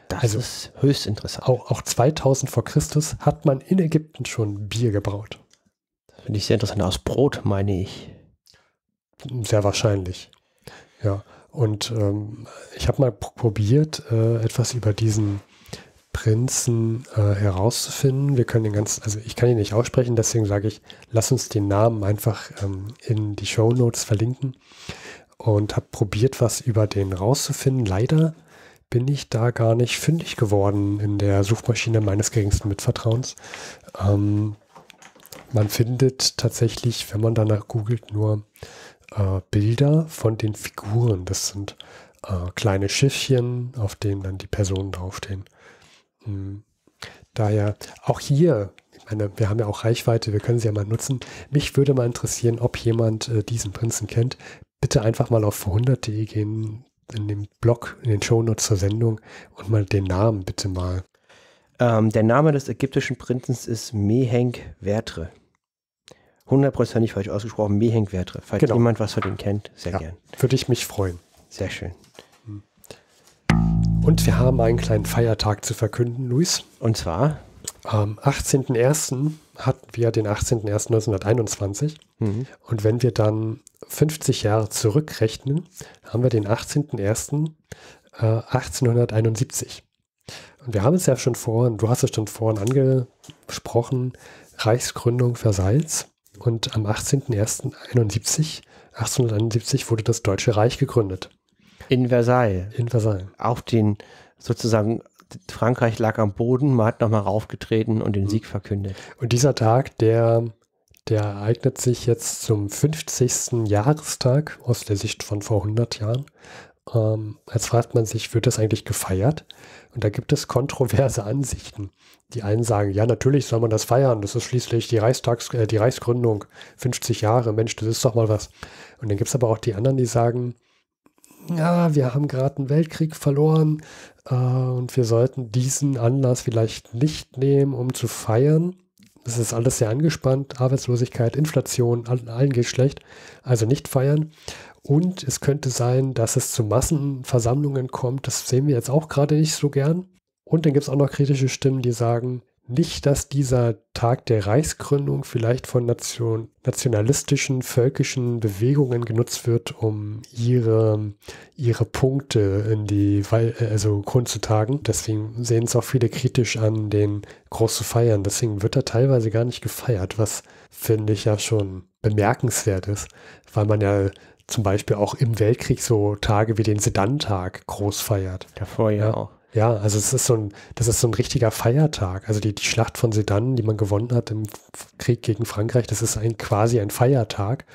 Das also ist höchst interessant. Auch, auch 2000 vor Christus hat man in Ägypten schon Bier gebraut. Das Finde ich sehr interessant. Aus Brot meine ich. Sehr wahrscheinlich. Ja. Und ähm, ich habe mal probiert, äh, etwas über diesen Prinzen äh, herauszufinden. Wir können den ganzen, also ich kann ihn nicht aussprechen, deswegen sage ich, lass uns den Namen einfach ähm, in die Show Notes verlinken und habe probiert, was über den rauszufinden. Leider bin ich da gar nicht fündig geworden in der Suchmaschine meines geringsten Mitvertrauens. Ähm, man findet tatsächlich, wenn man danach googelt, nur äh, Bilder von den Figuren. Das sind äh, kleine Schiffchen, auf denen dann die Personen draufstehen. Hm. Daher auch hier, ich meine, wir haben ja auch Reichweite, wir können sie ja mal nutzen. Mich würde mal interessieren, ob jemand äh, diesen Prinzen kennt. Bitte einfach mal auf 100.de gehen, in dem Blog, in den Shownotes zur Sendung und mal den Namen bitte mal. Ähm, der Name des ägyptischen Prinzen ist Mehenk Vertre. Hundertprozentig falsch ausgesprochen, Mehenk Wertre. Falls genau. jemand was von ihm kennt, sehr ja, gern. Würde ich mich freuen. Sehr schön. Und wir haben einen kleinen Feiertag zu verkünden, Luis. Und zwar? Am 18.01. hatten wir den 18.01.1921. Mhm. Und wenn wir dann 50 Jahre zurückrechnen, haben wir den 18.01.1871. Äh, Und wir haben es ja schon vorhin, du hast es schon vorhin angesprochen, Reichsgründung Versailles. Und am 18.01.1871 wurde das Deutsche Reich gegründet. In Versailles. In Versailles. Auf den sozusagen Frankreich lag am Boden, man hat nochmal raufgetreten und den mhm. Sieg verkündet. Und dieser Tag, der, der ereignet sich jetzt zum 50. Jahrestag aus der Sicht von vor 100 Jahren. Ähm, jetzt fragt man sich, wird das eigentlich gefeiert? Und da gibt es kontroverse Ansichten. Die einen sagen, ja, natürlich soll man das feiern. Das ist schließlich die, Reichstags äh, die Reichsgründung, 50 Jahre. Mensch, das ist doch mal was. Und dann gibt es aber auch die anderen, die sagen, ja, wir haben gerade einen Weltkrieg verloren äh, und wir sollten diesen Anlass vielleicht nicht nehmen, um zu feiern. Das ist alles sehr angespannt. Arbeitslosigkeit, Inflation, allen geht schlecht. Also nicht feiern. Und es könnte sein, dass es zu Massenversammlungen kommt. Das sehen wir jetzt auch gerade nicht so gern. Und dann gibt es auch noch kritische Stimmen, die sagen, nicht, dass dieser Tag der Reichsgründung vielleicht von Nation, nationalistischen, völkischen Bewegungen genutzt wird, um ihre, ihre Punkte in die also tagen. Deswegen sehen es auch viele kritisch an, den groß zu feiern. Deswegen wird er teilweise gar nicht gefeiert, was finde ich ja schon bemerkenswert ist, weil man ja zum Beispiel auch im Weltkrieg so Tage wie den Sedantag groß feiert. Davor ja, ja. auch. Ja, also es ist so ein, das ist so ein richtiger Feiertag. Also die, die Schlacht von Sedan, die man gewonnen hat im Krieg gegen Frankreich, das ist ein, quasi ein Feiertag.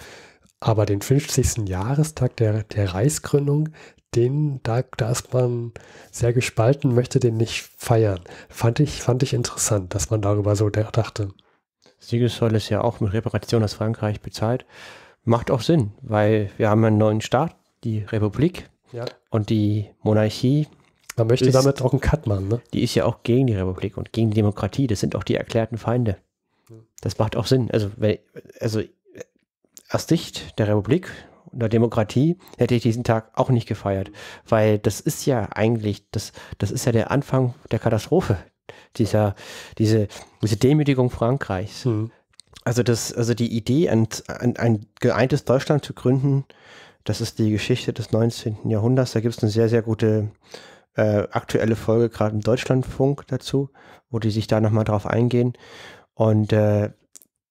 Aber den 50. Jahrestag der, der Reichsgründung, den, da, da ist man sehr gespalten, möchte den nicht feiern. Fand ich, fand ich interessant, dass man darüber so dachte. Siegessäule ist ja auch mit Reparation aus Frankreich bezahlt. Macht auch Sinn, weil wir haben einen neuen Staat, die Republik. Ja. Und die Monarchie man möchte ist, damit auch einen Cut machen, ne? Die ist ja auch gegen die Republik und gegen die Demokratie. Das sind auch die erklärten Feinde. Das macht auch Sinn. Also, wenn, also aus Sicht der Republik und der Demokratie hätte ich diesen Tag auch nicht gefeiert, weil das ist ja eigentlich, das, das ist ja der Anfang der Katastrophe, dieser, diese, diese Demütigung Frankreichs. Mhm. Also, das, also die Idee, ein, ein, ein geeintes Deutschland zu gründen, das ist die Geschichte des 19. Jahrhunderts. Da gibt es eine sehr, sehr gute äh, aktuelle Folge gerade im Deutschlandfunk dazu, wo die sich da nochmal drauf eingehen. Und äh,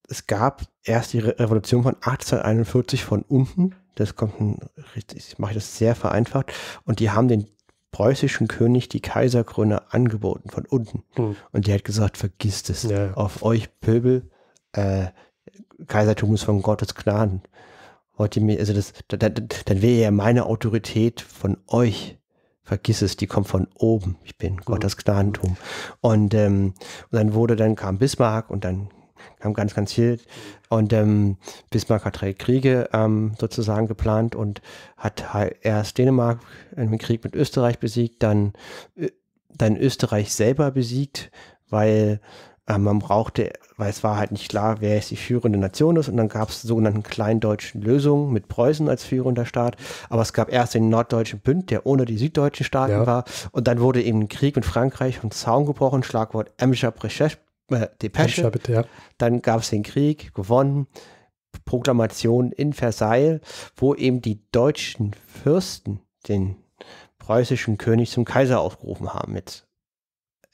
es gab erst die Re Revolution von 1841 von unten. Das kommt ein, richtig, ich mache das sehr vereinfacht. Und die haben den preußischen König die Kaiserkrone angeboten von unten. Hm. Und der hat gesagt, vergisst es. Ja. Auf euch Pöbel, äh, Kaisertum ist von Gottes Gnaden. Wollt ihr mir, also das, dann, dann, dann wäre ja meine Autorität von euch Vergiss es, die kommt von oben. Ich bin mhm. Gottes Gnadentum. Und, ähm, und dann wurde, dann kam Bismarck und dann kam ganz, ganz viel. Und ähm, Bismarck hat drei Kriege ähm, sozusagen geplant und hat erst Dänemark im Krieg mit Österreich besiegt, dann, dann Österreich selber besiegt, weil ähm, man brauchte, weil es war halt nicht klar, wer jetzt die führende Nation ist. Und dann gab es sogenannten kleindeutschen Lösungen mit Preußen als führender Staat. Aber es gab erst den norddeutschen Bünd, der ohne die süddeutschen Staaten ja. war. Und dann wurde eben ein Krieg mit Frankreich vom Zaun gebrochen. Schlagwort Emscher äh, Depesche. Bitte, ja. Dann gab es den Krieg, gewonnen. Proklamation in Versailles, wo eben die deutschen Fürsten den preußischen König zum Kaiser aufgerufen haben mit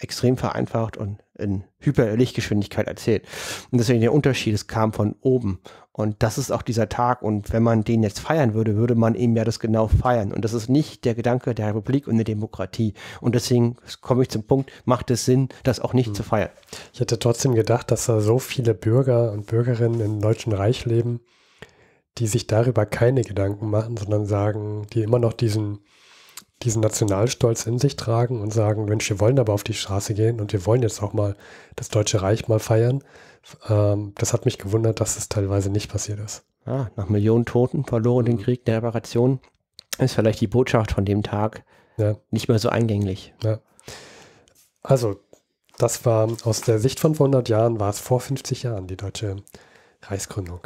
extrem vereinfacht und in Hyperlichtgeschwindigkeit erzählt. Und deswegen der Unterschied, es kam von oben. Und das ist auch dieser Tag. Und wenn man den jetzt feiern würde, würde man eben ja das genau feiern. Und das ist nicht der Gedanke der Republik und der Demokratie. Und deswegen komme ich zum Punkt, macht es Sinn, das auch nicht hm. zu feiern. Ich hätte trotzdem gedacht, dass da so viele Bürger und Bürgerinnen im Deutschen Reich leben, die sich darüber keine Gedanken machen, sondern sagen, die immer noch diesen diesen Nationalstolz in sich tragen und sagen, Mensch, wir wollen aber auf die Straße gehen und wir wollen jetzt auch mal das Deutsche Reich mal feiern. Ähm, das hat mich gewundert, dass es das teilweise nicht passiert ist. Ah, nach Millionen Toten verloren den mhm. Krieg der Reparation ist vielleicht die Botschaft von dem Tag ja. nicht mehr so eingänglich. Ja. Also, das war aus der Sicht von 100 Jahren, war es vor 50 Jahren die deutsche Reichsgründung.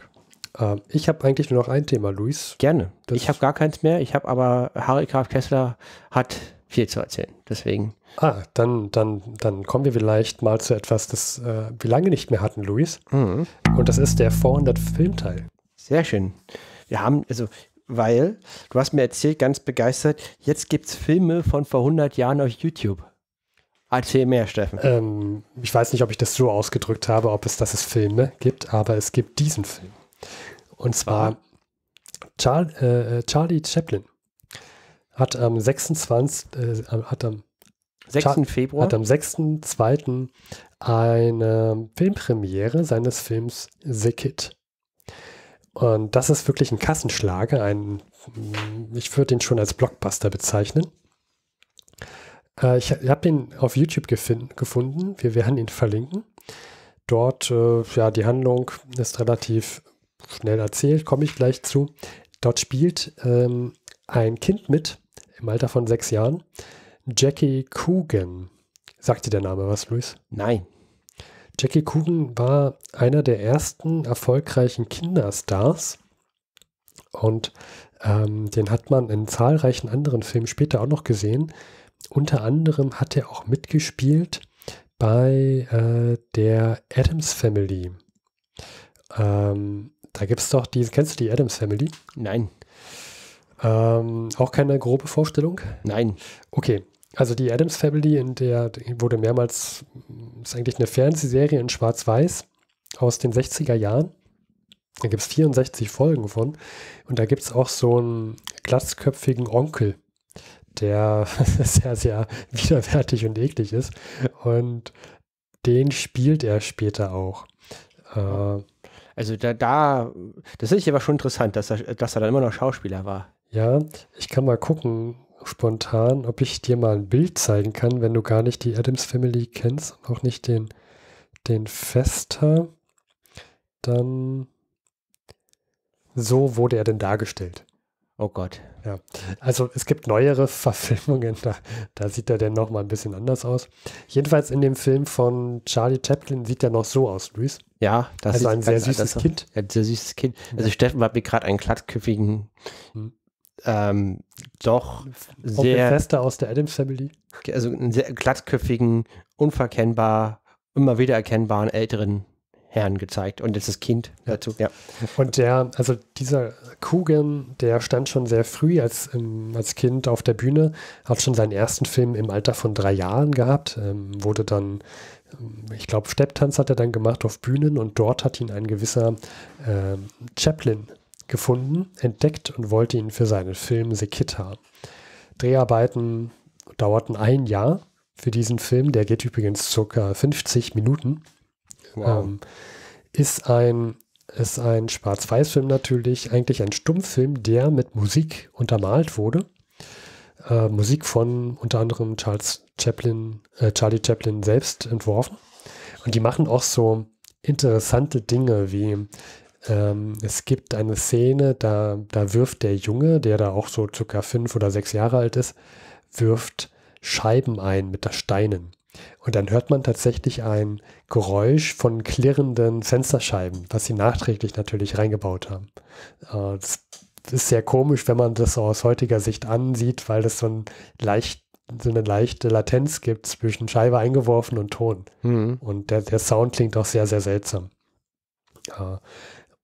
Äh, ich habe eigentlich nur noch ein Thema, Luis. Gerne. Das ich habe gar keins mehr. Ich habe aber Harry Graf Kessler hat viel zu erzählen. Deswegen. Ah, dann, dann, dann kommen wir vielleicht mal zu etwas, das äh, wir lange nicht mehr hatten, Luis. Mhm. Und das ist der 400 Filmteil. Sehr schön. Wir haben, also, weil, du hast mir erzählt, ganz begeistert, jetzt gibt es Filme von vor 100 Jahren auf YouTube. Erzähl mehr, Steffen. Ähm, ich weiß nicht, ob ich das so ausgedrückt habe, ob es, dass es Filme gibt, aber es gibt diesen Film. Und zwar Char äh, Charlie Chaplin hat am 26. Äh, hat am 6. Char Februar hat am 6.2. eine Filmpremiere seines Films The Kid. Und das ist wirklich ein Kassenschlager, ein ich würde den schon als Blockbuster bezeichnen. Äh, ich habe den auf YouTube gefunden. Wir werden ihn verlinken. Dort, äh, ja, die Handlung ist relativ schnell erzählt, komme ich gleich zu. Dort spielt ähm, ein Kind mit, im Alter von sechs Jahren, Jackie Coogan. Sagt dir der Name was, Luis? Nein. Jackie Coogan war einer der ersten erfolgreichen Kinderstars und ähm, den hat man in zahlreichen anderen Filmen später auch noch gesehen. Unter anderem hat er auch mitgespielt bei äh, der Adams Family. Ähm, da gibt es doch diese, kennst du die Adams Family? Nein. Ähm, auch keine grobe Vorstellung? Nein. Okay, also die Adams Family, in der wurde mehrmals, ist eigentlich eine Fernsehserie in Schwarz-Weiß aus den 60er Jahren. Da gibt es 64 Folgen von. Und da gibt es auch so einen glatzköpfigen Onkel, der sehr, sehr widerwärtig und eklig ist. Und den spielt er später auch. Äh, also da, da das finde ich aber schon interessant, dass er, dass er dann immer noch Schauspieler war. Ja, ich kann mal gucken, spontan, ob ich dir mal ein Bild zeigen kann, wenn du gar nicht die Adams Family kennst und auch nicht den, den Fester. Dann so wurde er denn dargestellt. Oh Gott. Ja, also es gibt neuere Verfilmungen, da, da sieht er denn noch mal ein bisschen anders aus. Jedenfalls in dem Film von Charlie Chaplin sieht er noch so aus, Luis. Ja, das also ist ein sehr süßes Kind. Ein sehr süßes Kind. Also Steffen hat mir gerade einen glattköpfigen, hm. ähm, doch sehr Fester aus der Adams Family. Also einen sehr glattköpfigen, unverkennbar, immer wieder erkennbaren älteren Herrn gezeigt und jetzt das Kind dazu. Ja. Und der, also dieser Kugan, der stand schon sehr früh als, ähm, als Kind auf der Bühne, hat schon seinen ersten Film im Alter von drei Jahren gehabt, ähm, wurde dann ähm, ich glaube, Stepptanz hat er dann gemacht auf Bühnen und dort hat ihn ein gewisser äh, Chaplin gefunden, entdeckt und wollte ihn für seinen Film Sekita. Dreharbeiten dauerten ein Jahr für diesen Film, der geht übrigens ca. 50 Minuten. Wow. Ähm, ist ein, ist ein Schwarz-Weiß-Film natürlich, eigentlich ein Stummfilm, der mit Musik untermalt wurde. Äh, Musik von unter anderem Charles Chaplin, äh, Charlie Chaplin selbst entworfen. Und die machen auch so interessante Dinge wie ähm, es gibt eine Szene, da, da wirft der Junge, der da auch so circa fünf oder sechs Jahre alt ist, wirft Scheiben ein mit der Steinen. Und dann hört man tatsächlich ein Geräusch von klirrenden Fensterscheiben, was sie nachträglich natürlich reingebaut haben. Äh, das ist sehr komisch, wenn man das so aus heutiger Sicht ansieht, weil das so, ein leicht, so eine leichte Latenz gibt zwischen Scheibe eingeworfen und Ton. Mhm. Und der, der, Sound klingt auch sehr, sehr seltsam. Äh,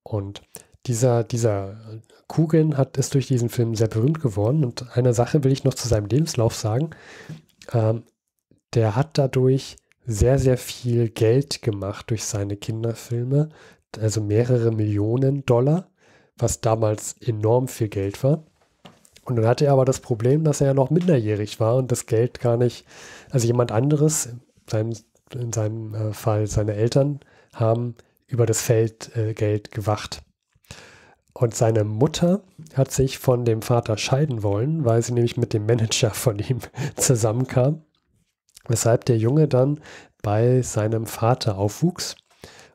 und dieser, dieser Kugan hat, ist durch diesen Film sehr berühmt geworden. Und eine Sache will ich noch zu seinem Lebenslauf sagen. Ähm, der hat dadurch sehr, sehr viel Geld gemacht durch seine Kinderfilme, also mehrere Millionen Dollar, was damals enorm viel Geld war. Und dann hatte er aber das Problem, dass er ja noch minderjährig war und das Geld gar nicht, also jemand anderes, in seinem äh, Fall seine Eltern, haben über das Feld äh, Geld gewacht. Und seine Mutter hat sich von dem Vater scheiden wollen, weil sie nämlich mit dem Manager von ihm zusammenkam weshalb der Junge dann bei seinem Vater aufwuchs.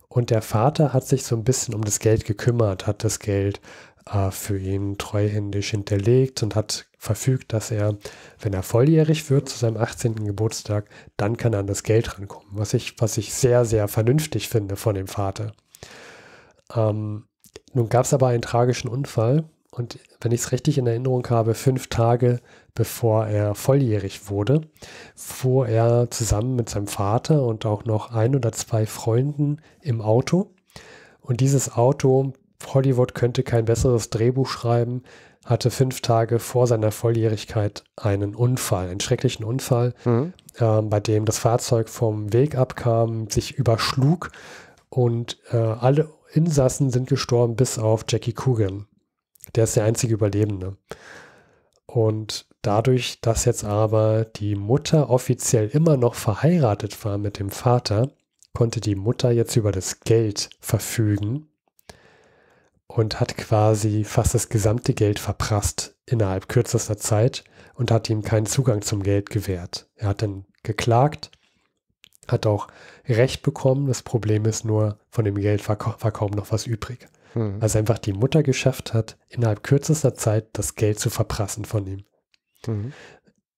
Und der Vater hat sich so ein bisschen um das Geld gekümmert, hat das Geld äh, für ihn treuhändisch hinterlegt und hat verfügt, dass er, wenn er volljährig wird zu seinem 18. Geburtstag, dann kann er an das Geld rankommen. Was ich, was ich sehr, sehr vernünftig finde von dem Vater. Ähm, nun gab es aber einen tragischen Unfall und wenn ich es richtig in Erinnerung habe, fünf Tage bevor er volljährig wurde, fuhr wo er zusammen mit seinem Vater und auch noch ein oder zwei Freunden im Auto. Und dieses Auto, Hollywood könnte kein besseres Drehbuch schreiben, hatte fünf Tage vor seiner Volljährigkeit einen Unfall, einen schrecklichen Unfall, mhm. äh, bei dem das Fahrzeug vom Weg abkam, sich überschlug und äh, alle Insassen sind gestorben, bis auf Jackie Coogan. Der ist der einzige Überlebende. Und Dadurch, dass jetzt aber die Mutter offiziell immer noch verheiratet war mit dem Vater, konnte die Mutter jetzt über das Geld verfügen und hat quasi fast das gesamte Geld verprasst innerhalb kürzester Zeit und hat ihm keinen Zugang zum Geld gewährt. Er hat dann geklagt, hat auch Recht bekommen. Das Problem ist nur, von dem Geld war, war kaum noch was übrig. Hm. Also einfach die Mutter geschafft hat, innerhalb kürzester Zeit das Geld zu verprassen von ihm. Mhm.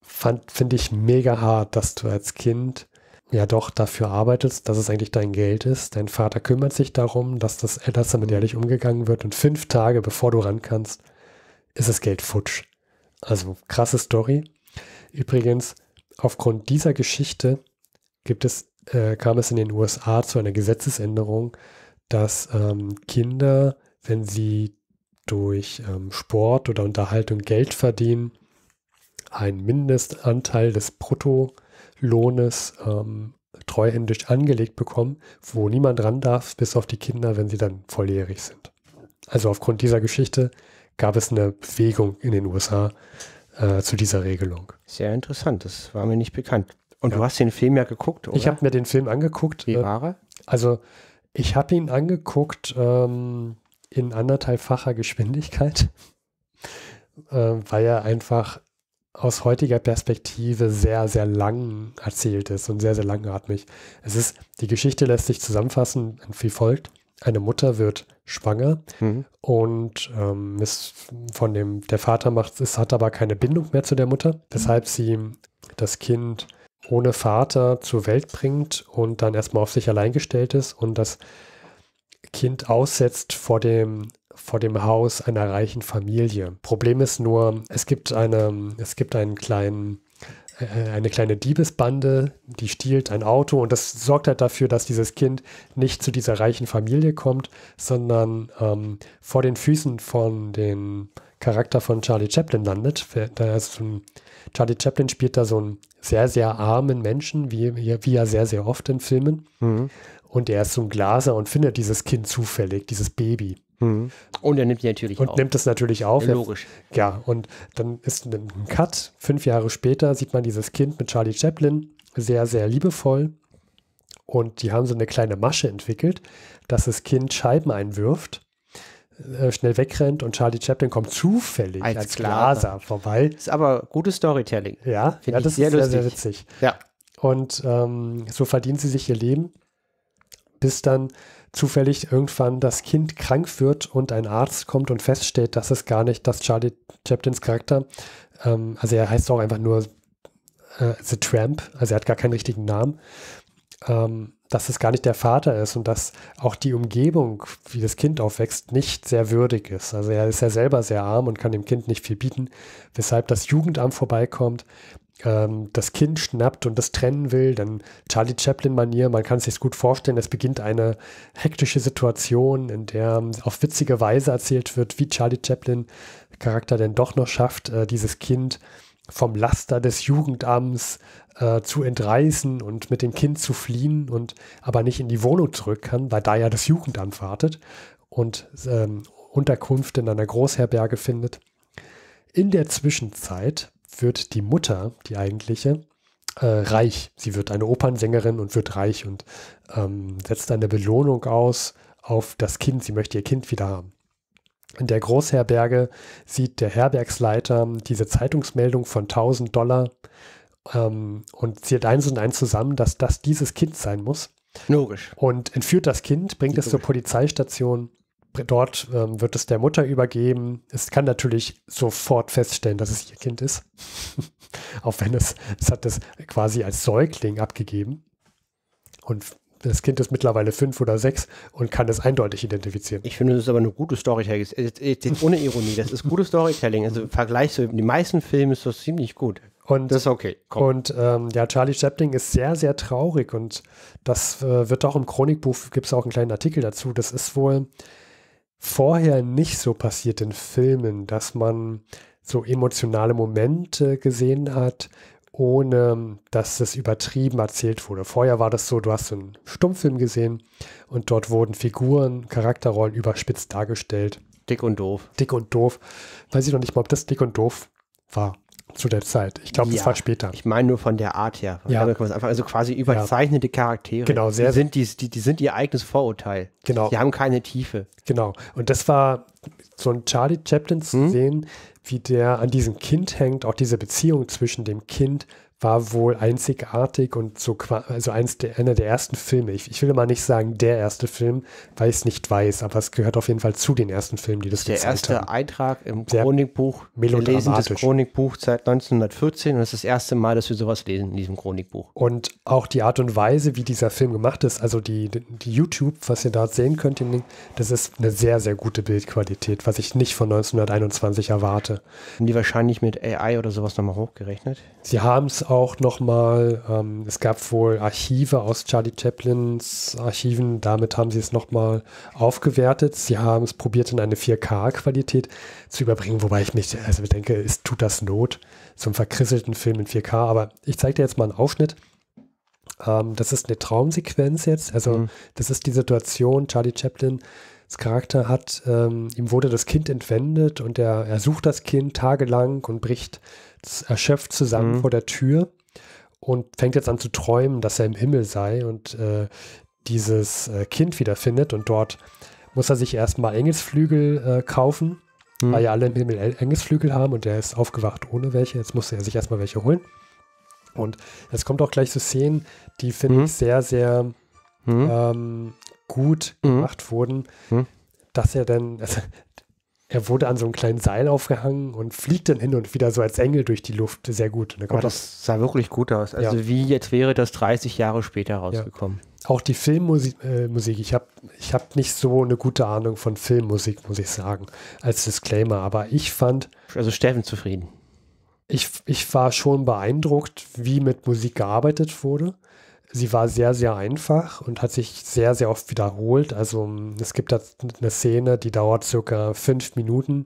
Finde ich mega hart, dass du als Kind ja doch dafür arbeitest, dass es eigentlich dein Geld ist. Dein Vater kümmert sich darum, dass das Elternst damit mhm. ehrlich umgegangen wird und fünf Tage bevor du ran kannst, ist das Geld futsch. Also krasse Story. Übrigens, aufgrund dieser Geschichte gibt es, äh, kam es in den USA zu einer Gesetzesänderung, dass ähm, Kinder, wenn sie durch ähm, Sport oder Unterhaltung Geld verdienen, ein Mindestanteil des Bruttolohnes ähm, treuhändisch angelegt bekommen, wo niemand ran darf, bis auf die Kinder, wenn sie dann volljährig sind. Also aufgrund dieser Geschichte gab es eine Bewegung in den USA äh, zu dieser Regelung. Sehr interessant, das war mir nicht bekannt. Und ja. du hast den Film ja geguckt, oder? Ich habe mir den Film angeguckt. Wie äh, war er? Also ich habe ihn angeguckt ähm, in anderthalbfacher Geschwindigkeit, äh, weil er einfach aus heutiger Perspektive sehr, sehr lang erzählt ist und sehr, sehr langatmig. Es ist, die Geschichte lässt sich zusammenfassen wie folgt. Eine Mutter wird schwanger mhm. und ähm, ist von dem, der Vater macht, es hat aber keine Bindung mehr zu der Mutter, weshalb mhm. sie das Kind ohne Vater zur Welt bringt und dann erstmal auf sich allein gestellt ist und das Kind aussetzt vor dem vor dem Haus einer reichen Familie. Problem ist nur, es gibt eine, es gibt einen kleinen äh, eine kleine Diebesbande, die stiehlt ein Auto und das sorgt halt dafür, dass dieses Kind nicht zu dieser reichen Familie kommt, sondern ähm, vor den Füßen von dem Charakter von Charlie Chaplin landet. Charlie Chaplin spielt da so einen sehr, sehr armen Menschen, wie, wie ja sehr, sehr oft in Filmen. Mhm. Und er ist so ein Glaser und findet dieses Kind zufällig, dieses Baby. Mhm. Und er nimmt die natürlich und auf. Und nimmt es natürlich auf. Ja, logisch. Ja, und dann ist ein Cut. Fünf Jahre später sieht man dieses Kind mit Charlie Chaplin. Sehr, sehr liebevoll. Und die haben so eine kleine Masche entwickelt, dass das Kind Scheiben einwirft, äh, schnell wegrennt und Charlie Chaplin kommt zufällig als, als Glaser vorbei. ist aber gutes Storytelling. Ja, ja das sehr ist lustig. sehr, sehr witzig. Ja. Und ähm, so verdient sie sich ihr Leben, bis dann zufällig irgendwann das Kind krank wird und ein Arzt kommt und feststellt, dass es gar nicht, das Charlie Chaplins Charakter, ähm, also er heißt auch einfach nur äh, The Tramp, also er hat gar keinen richtigen Namen, ähm, dass es gar nicht der Vater ist und dass auch die Umgebung, wie das Kind aufwächst, nicht sehr würdig ist. Also er ist ja selber sehr arm und kann dem Kind nicht viel bieten, weshalb das Jugendamt vorbeikommt, ähm, das Kind schnappt und das trennen will, dann Charlie Chaplin-Manier, man kann es sich gut vorstellen, es beginnt eine hektische Situation, in der ähm, auf witzige Weise erzählt wird, wie Charlie Chaplin-Charakter denn doch noch schafft, äh, dieses Kind vom Laster des Jugendamts äh, zu entreißen und mit dem Kind zu fliehen und aber nicht in die Wohnung zurück kann, weil da ja das Jugendamt wartet und ähm, Unterkunft in einer Großherberge findet. In der Zwischenzeit wird die Mutter, die eigentliche, äh, reich. Sie wird eine Opernsängerin und wird reich und ähm, setzt eine Belohnung aus auf das Kind. Sie möchte ihr Kind wieder haben. In der Großherberge sieht der Herbergsleiter diese Zeitungsmeldung von 1000 Dollar ähm, und zählt eins und eins zusammen, dass das dieses Kind sein muss. Logisch. Und entführt das Kind, bringt es zur Polizeistation dort ähm, wird es der Mutter übergeben. Es kann natürlich sofort feststellen, dass es ihr Kind ist. Auch wenn es, es hat es quasi als Säugling abgegeben. Und das Kind ist mittlerweile fünf oder sechs und kann es eindeutig identifizieren. Ich finde, das ist aber eine gute Storytelling. Ohne Ironie, das ist gute Storytelling. Also im Vergleich zu den meisten Filmen ist das ziemlich gut. Und, das ist okay. Komm. Und ähm, ja, Charlie Chaplin ist sehr, sehr traurig und das äh, wird auch im Chronikbuch, gibt es auch einen kleinen Artikel dazu. Das ist wohl vorher nicht so passiert in Filmen, dass man so emotionale Momente gesehen hat, ohne dass es übertrieben erzählt wurde. Vorher war das so, du hast einen Stummfilm gesehen und dort wurden Figuren, Charakterrollen überspitzt dargestellt. Dick und doof. Dick und doof. Weiß ich noch nicht mal, ob das dick und doof war zu der Zeit. Ich glaube, ja. das war später. Ich meine nur von der Art her. Ja. Einfach, also quasi überzeichnete ja. Charaktere. Genau, sehr. Die sind, die, die, sind ihr eigenes Vorurteil. Genau. Die haben keine Tiefe. Genau. Und das war so ein Charlie Chaplin zu hm? sehen, wie der an diesem Kind hängt, auch diese Beziehung zwischen dem Kind war wohl einzigartig und so also eins der, einer der ersten Filme. Ich, ich will mal nicht sagen der erste Film, weil ich es nicht weiß, aber es gehört auf jeden Fall zu den ersten Filmen, die das der gezeigt haben. Der erste Eintrag im Sehr Chronikbuch, wir lesen das Chronikbuch seit 1914 und es ist das erste Mal, dass wir sowas lesen in diesem Chronikbuch. Und auch die Art und Weise, wie dieser Film gemacht ist, also die, die YouTube, was ihr da sehen könnt, das ist eine sehr, sehr gute Bildqualität, was ich nicht von 1921 erwarte. Haben die wahrscheinlich mit AI oder sowas nochmal hochgerechnet? Sie haben es auch nochmal, ähm, es gab wohl Archive aus Charlie Chaplins Archiven, damit haben sie es nochmal aufgewertet. Sie haben es probiert in eine 4K-Qualität zu überbringen, wobei ich mich also denke, es tut das Not zum verkrisselten Film in 4K. Aber ich zeige dir jetzt mal einen Aufschnitt. Ähm, das ist eine Traumsequenz jetzt. Also mhm. das ist die Situation, Charlie Chaplin das Charakter hat, ähm, ihm wurde das Kind entwendet und er, er sucht das Kind tagelang und bricht erschöpft zusammen mhm. vor der Tür und fängt jetzt an zu träumen, dass er im Himmel sei und äh, dieses äh, Kind wiederfindet. Und dort muss er sich erstmal Engelsflügel äh, kaufen, mhm. weil ja alle im Himmel Engelsflügel haben und er ist aufgewacht ohne welche. Jetzt musste er sich erstmal welche holen. Und es kommt auch gleich zu so Szenen, die finde mhm. ich sehr, sehr mhm. ähm, gut mhm. gemacht wurden, mhm. dass er denn, also er wurde an so einem kleinen Seil aufgehangen und fliegt dann hin und wieder so als Engel durch die Luft. Sehr gut. Und ne? oh, das sah wirklich gut aus. Also ja. wie jetzt wäre das 30 Jahre später rausgekommen. Ja. Auch die Filmmusik, äh, ich habe ich hab nicht so eine gute Ahnung von Filmmusik, muss ich sagen, als Disclaimer. Aber ich fand. Also Steffen zufrieden. Ich, ich war schon beeindruckt, wie mit Musik gearbeitet wurde sie war sehr, sehr einfach und hat sich sehr, sehr oft wiederholt. Also ähm, es gibt da eine Szene, die dauert circa fünf Minuten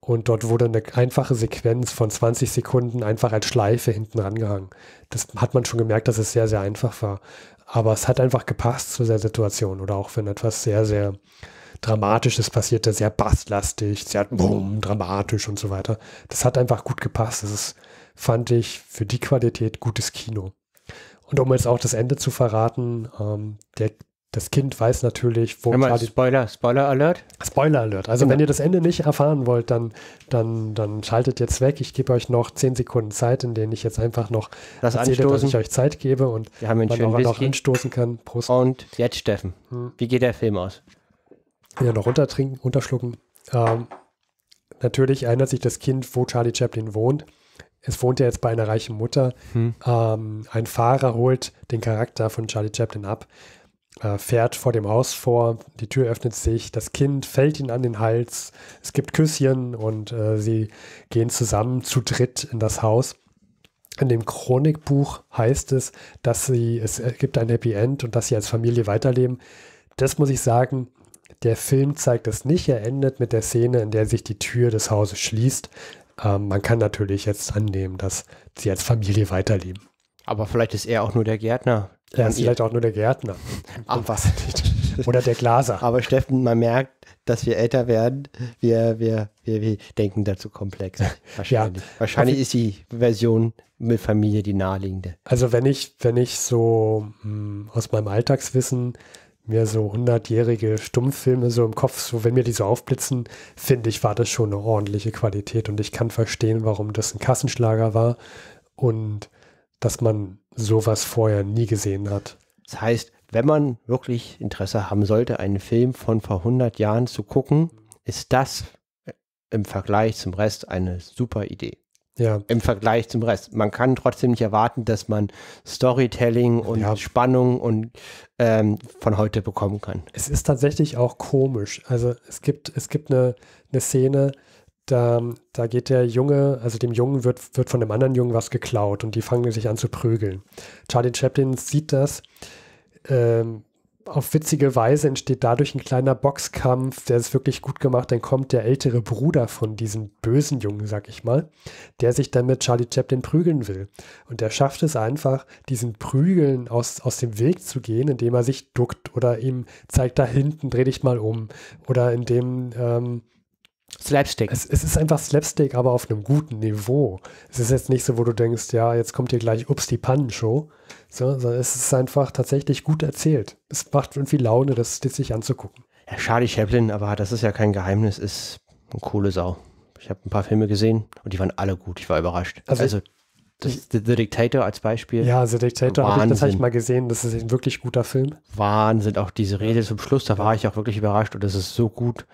und dort wurde eine einfache Sequenz von 20 Sekunden einfach als Schleife hinten rangehangen. Das hat man schon gemerkt, dass es sehr, sehr einfach war. Aber es hat einfach gepasst zu der Situation oder auch wenn etwas sehr, sehr Dramatisches passierte, sehr basslastig, sehr boom, dramatisch und so weiter. Das hat einfach gut gepasst. Das ist, fand ich, für die Qualität gutes Kino. Und um jetzt auch das Ende zu verraten, ähm, der, das Kind weiß natürlich, wo Charlie. Spoiler, Spoiler Alert. Spoiler Alert. Also genau. wenn ihr das Ende nicht erfahren wollt, dann, dann, dann schaltet jetzt weg. Ich gebe euch noch zehn Sekunden Zeit, in denen ich jetzt einfach noch das erzähle, dass ich euch Zeit gebe und Wir haben man auch noch anstoßen kann. Prost. Und jetzt, Steffen, hm. wie geht der Film aus? Ja, noch runtertrinken, runterschlucken. Ähm, natürlich erinnert sich das Kind, wo Charlie Chaplin wohnt es wohnt ja jetzt bei einer reichen Mutter. Hm. Ähm, ein Fahrer holt den Charakter von Charlie Chaplin ab, äh, fährt vor dem Haus vor, die Tür öffnet sich, das Kind fällt ihn an den Hals, es gibt Küsschen und äh, sie gehen zusammen zu dritt in das Haus. In dem Chronikbuch heißt es, dass sie, es gibt ein Happy End und dass sie als Familie weiterleben. Das muss ich sagen, der Film zeigt es nicht. Er endet mit der Szene, in der sich die Tür des Hauses schließt. Ähm, man kann natürlich jetzt annehmen, dass sie als Familie weiterleben. Aber vielleicht ist er auch nur der Gärtner. Er ist vielleicht auch nur der Gärtner. Ach, was Oder der Glaser. Aber Steffen, man merkt, dass wir älter werden. Wir, wir, wir, wir denken dazu komplex. Wahrscheinlich. ja. Wahrscheinlich also ist die Version mit Familie die naheliegende. Also wenn ich, wenn ich so mh, hm, aus meinem Alltagswissen mir so hundertjährige Stummfilme so im Kopf, so wenn mir die so aufblitzen, finde ich, war das schon eine ordentliche Qualität und ich kann verstehen, warum das ein Kassenschlager war und dass man sowas vorher nie gesehen hat. Das heißt, wenn man wirklich Interesse haben sollte, einen Film von vor 100 Jahren zu gucken, ist das äh, im Vergleich zum Rest eine super Idee. Ja. Im Vergleich zum Rest. Man kann trotzdem nicht erwarten, dass man Storytelling und ja. Spannung und ähm, von heute bekommen kann. Es ist tatsächlich auch komisch. Also es gibt, es gibt eine, eine Szene, da, da geht der Junge, also dem Jungen wird, wird von dem anderen Jungen was geklaut und die fangen sich an zu prügeln. Charlie Chaplin sieht das. Ähm, auf witzige Weise entsteht dadurch ein kleiner Boxkampf, der ist wirklich gut gemacht. Dann kommt der ältere Bruder von diesem bösen Jungen, sag ich mal, der sich dann mit Charlie Chaplin prügeln will. Und der schafft es einfach, diesen Prügeln aus, aus dem Weg zu gehen, indem er sich duckt oder ihm zeigt da hinten, dreh dich mal um. Oder indem ähm, Slapstick. Es, es, ist einfach Slapstick, aber auf einem guten Niveau. Es ist jetzt nicht so, wo du denkst, ja, jetzt kommt hier gleich Ups die Pannenshow, sondern es ist einfach tatsächlich gut erzählt. Es macht irgendwie Laune, das sich anzugucken. Ja, Charlie Chaplin, aber das ist ja kein Geheimnis, ist eine coole Sau. Ich habe ein paar Filme gesehen und die waren alle gut. Ich war überrascht. Also, also das, The, The, Dictator als Beispiel. Ja, The Dictator, habe ich, das ich mal gesehen. Das ist ein wirklich guter Film. Wahnsinn, auch diese Rede zum Schluss, da war ich auch wirklich überrascht und das ist so gut.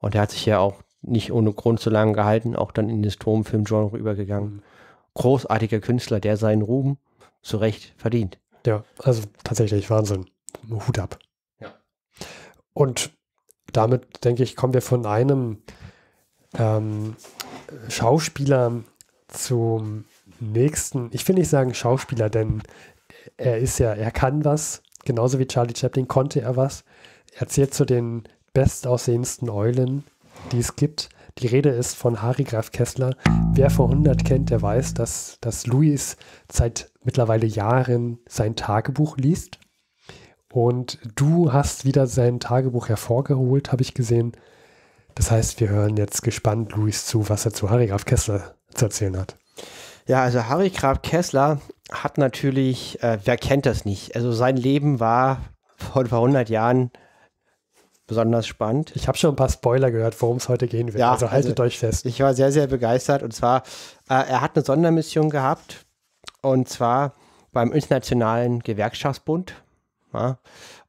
Und er hat sich ja auch nicht ohne Grund so lange gehalten, auch dann in das Turmfilm-Genre übergegangen. Mhm. Großartiger Künstler, der seinen Ruhm zu Recht verdient. Ja, also tatsächlich Wahnsinn. Hut ab. Ja. Und damit, denke ich, kommen wir von einem ähm, Schauspieler zum nächsten. Ich will nicht sagen Schauspieler, denn er ist ja, er kann was. Genauso wie Charlie Chaplin konnte er was. Er zählt zu den bestaussehendsten Eulen, die es gibt. Die Rede ist von Harry Graf Kessler. Wer vor 100 kennt, der weiß, dass, dass Louis seit mittlerweile Jahren sein Tagebuch liest. Und du hast wieder sein Tagebuch hervorgeholt, habe ich gesehen. Das heißt, wir hören jetzt gespannt Luis zu, was er zu Harry Graf Kessler zu erzählen hat. Ja, also Harry Graf Kessler hat natürlich, äh, wer kennt das nicht? Also sein Leben war vor, vor 100 Jahren besonders spannend. Ich habe schon ein paar Spoiler gehört, worum es heute gehen wird. Ja, also haltet also, euch fest. Ich war sehr, sehr begeistert. Und zwar, äh, er hat eine Sondermission gehabt und zwar beim Internationalen Gewerkschaftsbund. Ja,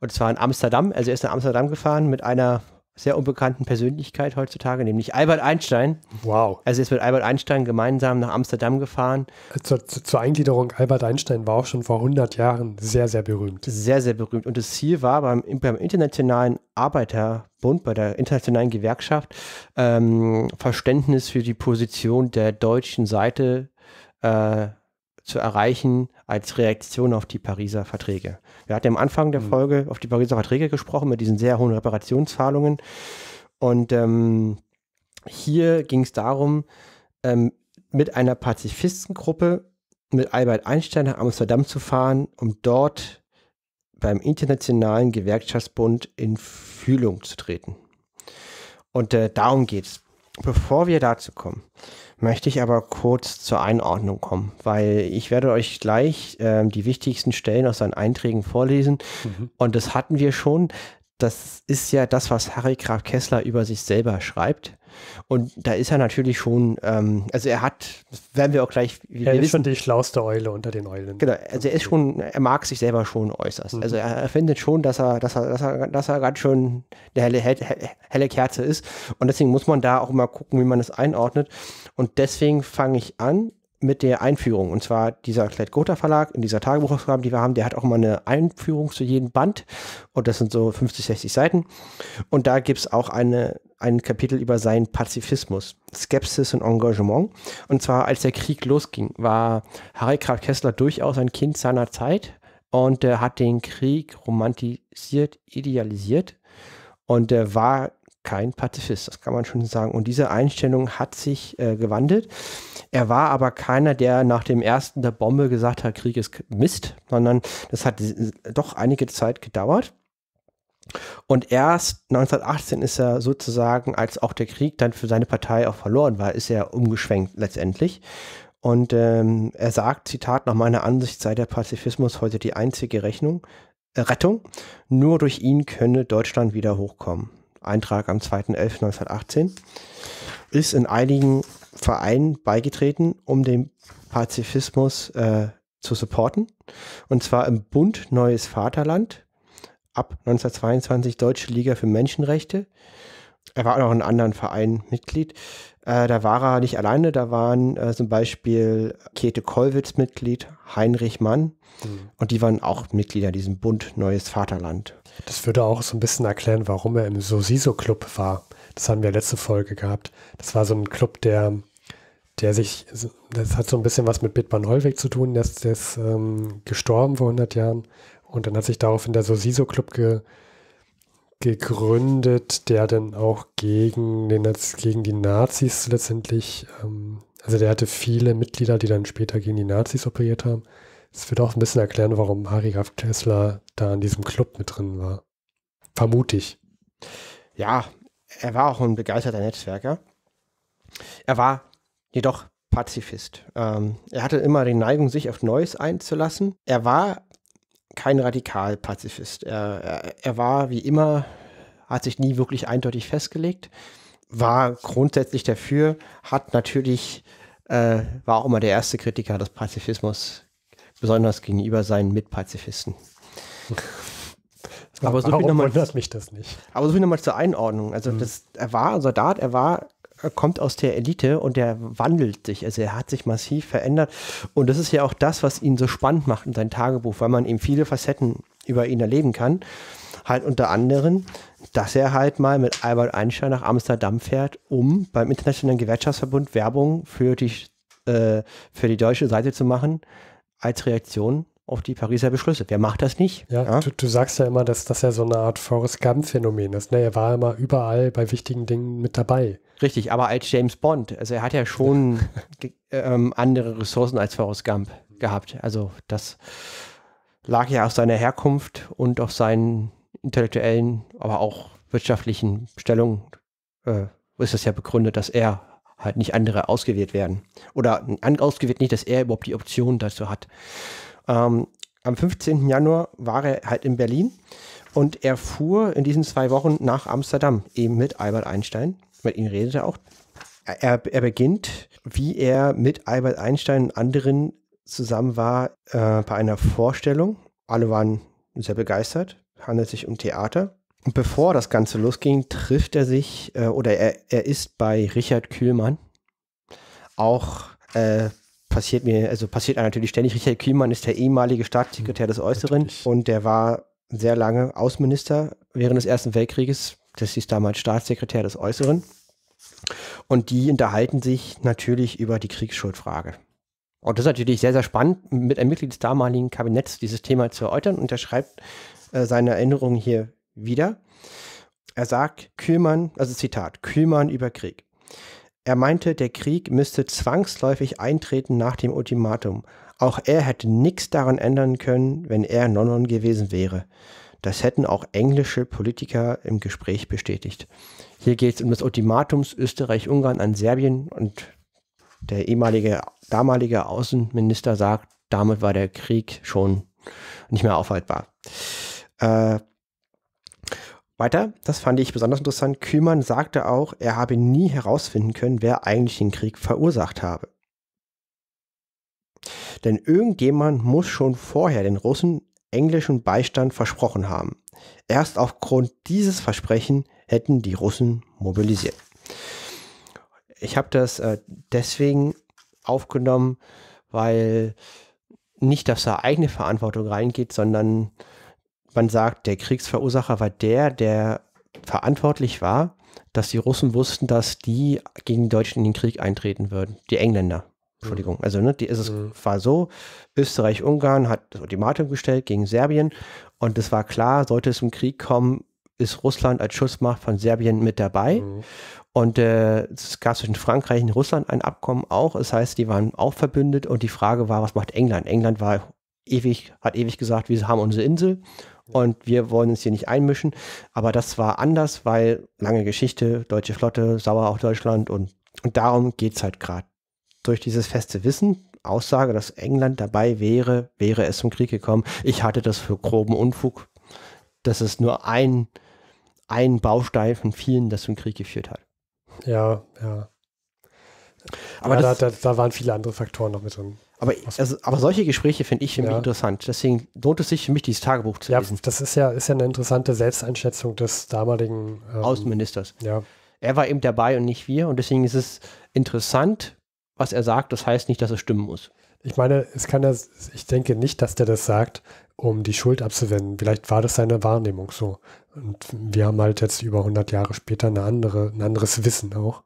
und zwar in Amsterdam. Also er ist nach Amsterdam gefahren mit einer sehr unbekannten Persönlichkeit heutzutage, nämlich Albert Einstein. Wow. Also er ist mit Albert Einstein gemeinsam nach Amsterdam gefahren. Zur, zur, zur, Eingliederung, Albert Einstein war auch schon vor 100 Jahren sehr, sehr berühmt. Sehr, sehr berühmt. Und das Ziel war beim, beim Internationalen Arbeiterbund, bei der Internationalen Gewerkschaft, ähm, Verständnis für die Position der deutschen Seite äh, zu erreichen als Reaktion auf die Pariser Verträge. Wir hatten am Anfang der mhm. Folge auf die Pariser Verträge gesprochen mit diesen sehr hohen Reparationszahlungen. Und ähm, hier ging es darum, ähm, mit einer Pazifistengruppe mit Albert Einstein nach Amsterdam zu fahren, um dort beim Internationalen Gewerkschaftsbund in Fühlung zu treten. Und äh, darum geht es. Bevor wir dazu kommen, möchte ich aber kurz zur Einordnung kommen, weil ich werde euch gleich äh, die wichtigsten Stellen aus seinen Einträgen vorlesen. Mhm. Und das hatten wir schon. Das ist ja das, was Harry Graf Kessler über sich selber schreibt. Und da ist er natürlich schon, ähm, also er hat, werden wir auch gleich. Wir er ist wissen, schon die schlauste Eule unter den Eulen. Genau, also er ist schon, er mag sich selber schon äußerst. Mhm. Also er findet schon, dass er, dass er, dass er, dass er ganz schön eine helle, helle, helle Kerze ist. Und deswegen muss man da auch mal gucken, wie man das einordnet. Und deswegen fange ich an mit der Einführung. Und zwar dieser Klett Gotha Verlag in dieser Tagebuchausgabe, die wir haben, der hat auch immer eine Einführung zu jedem Band. Und das sind so 50, 60 Seiten. Und da gibt es auch eine, ein Kapitel über seinen Pazifismus, Skepsis und Engagement. Und zwar, als der Krieg losging, war Harry Kraft Kessler durchaus ein Kind seiner Zeit und er hat den Krieg romantisiert, idealisiert. Und er war kein Pazifist, das kann man schon sagen. Und diese Einstellung hat sich äh, gewandelt. Er war aber keiner, der nach dem ersten der Bombe gesagt hat, Krieg ist Mist, sondern das hat doch einige Zeit gedauert. Und erst 1918 ist er sozusagen, als auch der Krieg dann für seine Partei auch verloren war, ist er umgeschwenkt letztendlich. Und ähm, er sagt, Zitat, nach meiner Ansicht sei der Pazifismus heute die einzige Rechnung, äh, Rettung. Nur durch ihn könne Deutschland wieder hochkommen. Eintrag am 2.11.1918, ist in einigen Vereinen beigetreten, um den Pazifismus äh, zu supporten. Und zwar im Bund Neues Vaterland, ab 1922 Deutsche Liga für Menschenrechte. Er war auch in anderen Vereinen Mitglied. Äh, da war er nicht alleine, da waren äh, zum Beispiel Käthe Kollwitz Mitglied, Heinrich Mann mhm. und die waren auch Mitglieder diesem Bund Neues Vaterland. Das würde auch so ein bisschen erklären, warum er im Sosiso-Club war. Das haben wir letzte Folge gehabt. Das war so ein Club, der, der sich, das hat so ein bisschen was mit Bitman Hollweg zu tun, der ist, der ist ähm, gestorben vor 100 Jahren und dann hat sich daraufhin der Sosiso-Club ge, gegründet, der dann auch gegen, den, gegen die Nazis letztendlich, ähm, also der hatte viele Mitglieder, die dann später gegen die Nazis operiert haben. Das wird auch ein bisschen erklären, warum Harry Graf Kessler da in diesem Club mit drin war. Vermutlich. Ja, er war auch ein begeisterter Netzwerker. Er war jedoch Pazifist. Ähm, er hatte immer die Neigung, sich auf Neues einzulassen. Er war kein Radikalpazifist. Er, er, er war wie immer, hat sich nie wirklich eindeutig festgelegt, war grundsätzlich dafür, hat natürlich, äh, war auch immer der erste Kritiker des Pazifismus, besonders gegenüber seinen Mitpazifisten. Aber so viel nochmal, mich das nicht. Aber so viel nochmal zur Einordnung. Also mhm. das, er war Soldat, er war äh, kommt aus der Elite und der wandelt sich. Also er hat sich massiv verändert. Und das ist ja auch das, was ihn so spannend macht in seinem Tagebuch, weil man eben viele Facetten über ihn erleben kann. Halt unter anderem, dass er halt mal mit Albert Einstein nach Amsterdam fährt, um beim Internationalen Gewerkschaftsverbund Werbung für die, äh, für die deutsche Seite zu machen, als Reaktion auf die Pariser Beschlüsse. Wer macht das nicht? Ja, ja? Du, du, sagst ja immer, dass das ja so eine Art Forrest Gump-Phänomen ist. Ne? Er war immer überall bei wichtigen Dingen mit dabei. Richtig, aber als James Bond, also er hat ja schon ähm, andere Ressourcen als Forrest Gump gehabt. Also das lag ja auf seiner Herkunft und auf seinen intellektuellen, aber auch wirtschaftlichen Stellungen äh, ist das ja begründet, dass er halt nicht andere ausgewählt werden. Oder ausgewählt nicht, dass er überhaupt die Option dazu hat. Ähm, am 15. Januar war er halt in Berlin und er fuhr in diesen zwei Wochen nach Amsterdam, eben mit Albert Einstein mit ihm redet er auch. Er, er beginnt, wie er mit Albert Einstein und anderen zusammen war äh, bei einer Vorstellung. Alle waren sehr begeistert, handelt sich um Theater. Und bevor das Ganze losging, trifft er sich äh, oder er, er ist bei Richard Kühlmann. Auch äh, passiert mir, also passiert einem natürlich ständig. Richard Kühlmann ist der ehemalige Staatssekretär des hm, Äußeren natürlich. und der war sehr lange Außenminister während des Ersten Weltkrieges, das ist damals Staatssekretär des Äußeren. Und die unterhalten sich natürlich über die Kriegsschuldfrage. Und das ist natürlich sehr, sehr spannend, mit einem Mitglied des damaligen Kabinetts dieses Thema zu erörtern. Und er schreibt äh, seine Erinnerungen hier wieder. Er sagt, Kühlmann, also Zitat, Kühlmann über Krieg. Er meinte, der Krieg müsste zwangsläufig eintreten nach dem Ultimatum. Auch er hätte nichts daran ändern können, wenn er Nonon gewesen wäre. Das hätten auch englische Politiker im Gespräch bestätigt. Hier geht es um das Ultimatums Österreich-Ungarn an Serbien und der ehemalige, damalige Außenminister sagt, damit war der Krieg schon nicht mehr aufhaltbar. Äh, weiter, das fand ich besonders interessant, Kühlmann sagte auch, er habe nie herausfinden können, wer eigentlich den Krieg verursacht habe. Denn irgendjemand muss schon vorher den Russen englischen Beistand versprochen haben. Erst aufgrund dieses Versprechen hätten die Russen mobilisiert. Ich habe das äh, deswegen aufgenommen, weil nicht, dass da eigene Verantwortung reingeht, sondern man sagt, der Kriegsverursacher war der, der verantwortlich war, dass die Russen wussten, dass die gegen die Deutschen in den Krieg eintreten würden, die Engländer. Entschuldigung, also ne, die ist es mhm. war so, Österreich-Ungarn hat das Ultimatum gestellt gegen Serbien und es war klar, sollte es im Krieg kommen, ist Russland als Schutzmacht von Serbien mit dabei. Mhm. Und äh, es gab zwischen Frankreich und Russland ein Abkommen auch. Das heißt, die waren auch verbündet und die Frage war, was macht England? England war ewig, hat ewig gesagt, wir haben unsere Insel und wir wollen uns hier nicht einmischen. Aber das war anders, weil lange Geschichte, deutsche Flotte, sauer auch Deutschland und, und darum geht es halt gerade durch dieses feste Wissen, Aussage, dass England dabei wäre, wäre es zum Krieg gekommen. Ich hatte das für groben Unfug. Das ist nur ein, ein Baustein von vielen, das zum Krieg geführt hat. Ja, ja. Aber ja, das, da, da, da, waren viele andere Faktoren noch mit drin. Aber, also, aber solche Gespräche finde ich ja. interessant. Deswegen lohnt es sich für mich, dieses Tagebuch zu ja, lesen. Das ist ja, ist ja eine interessante Selbsteinschätzung des damaligen ähm, Außenministers. Ja. Er war eben dabei und nicht wir. Und deswegen ist es interessant, was er sagt, das heißt nicht, dass es stimmen muss. Ich meine, es kann das, ich denke nicht, dass der das sagt, um die Schuld abzuwenden. Vielleicht war das seine Wahrnehmung so. Und wir haben halt jetzt über 100 Jahre später eine andere, ein anderes Wissen auch.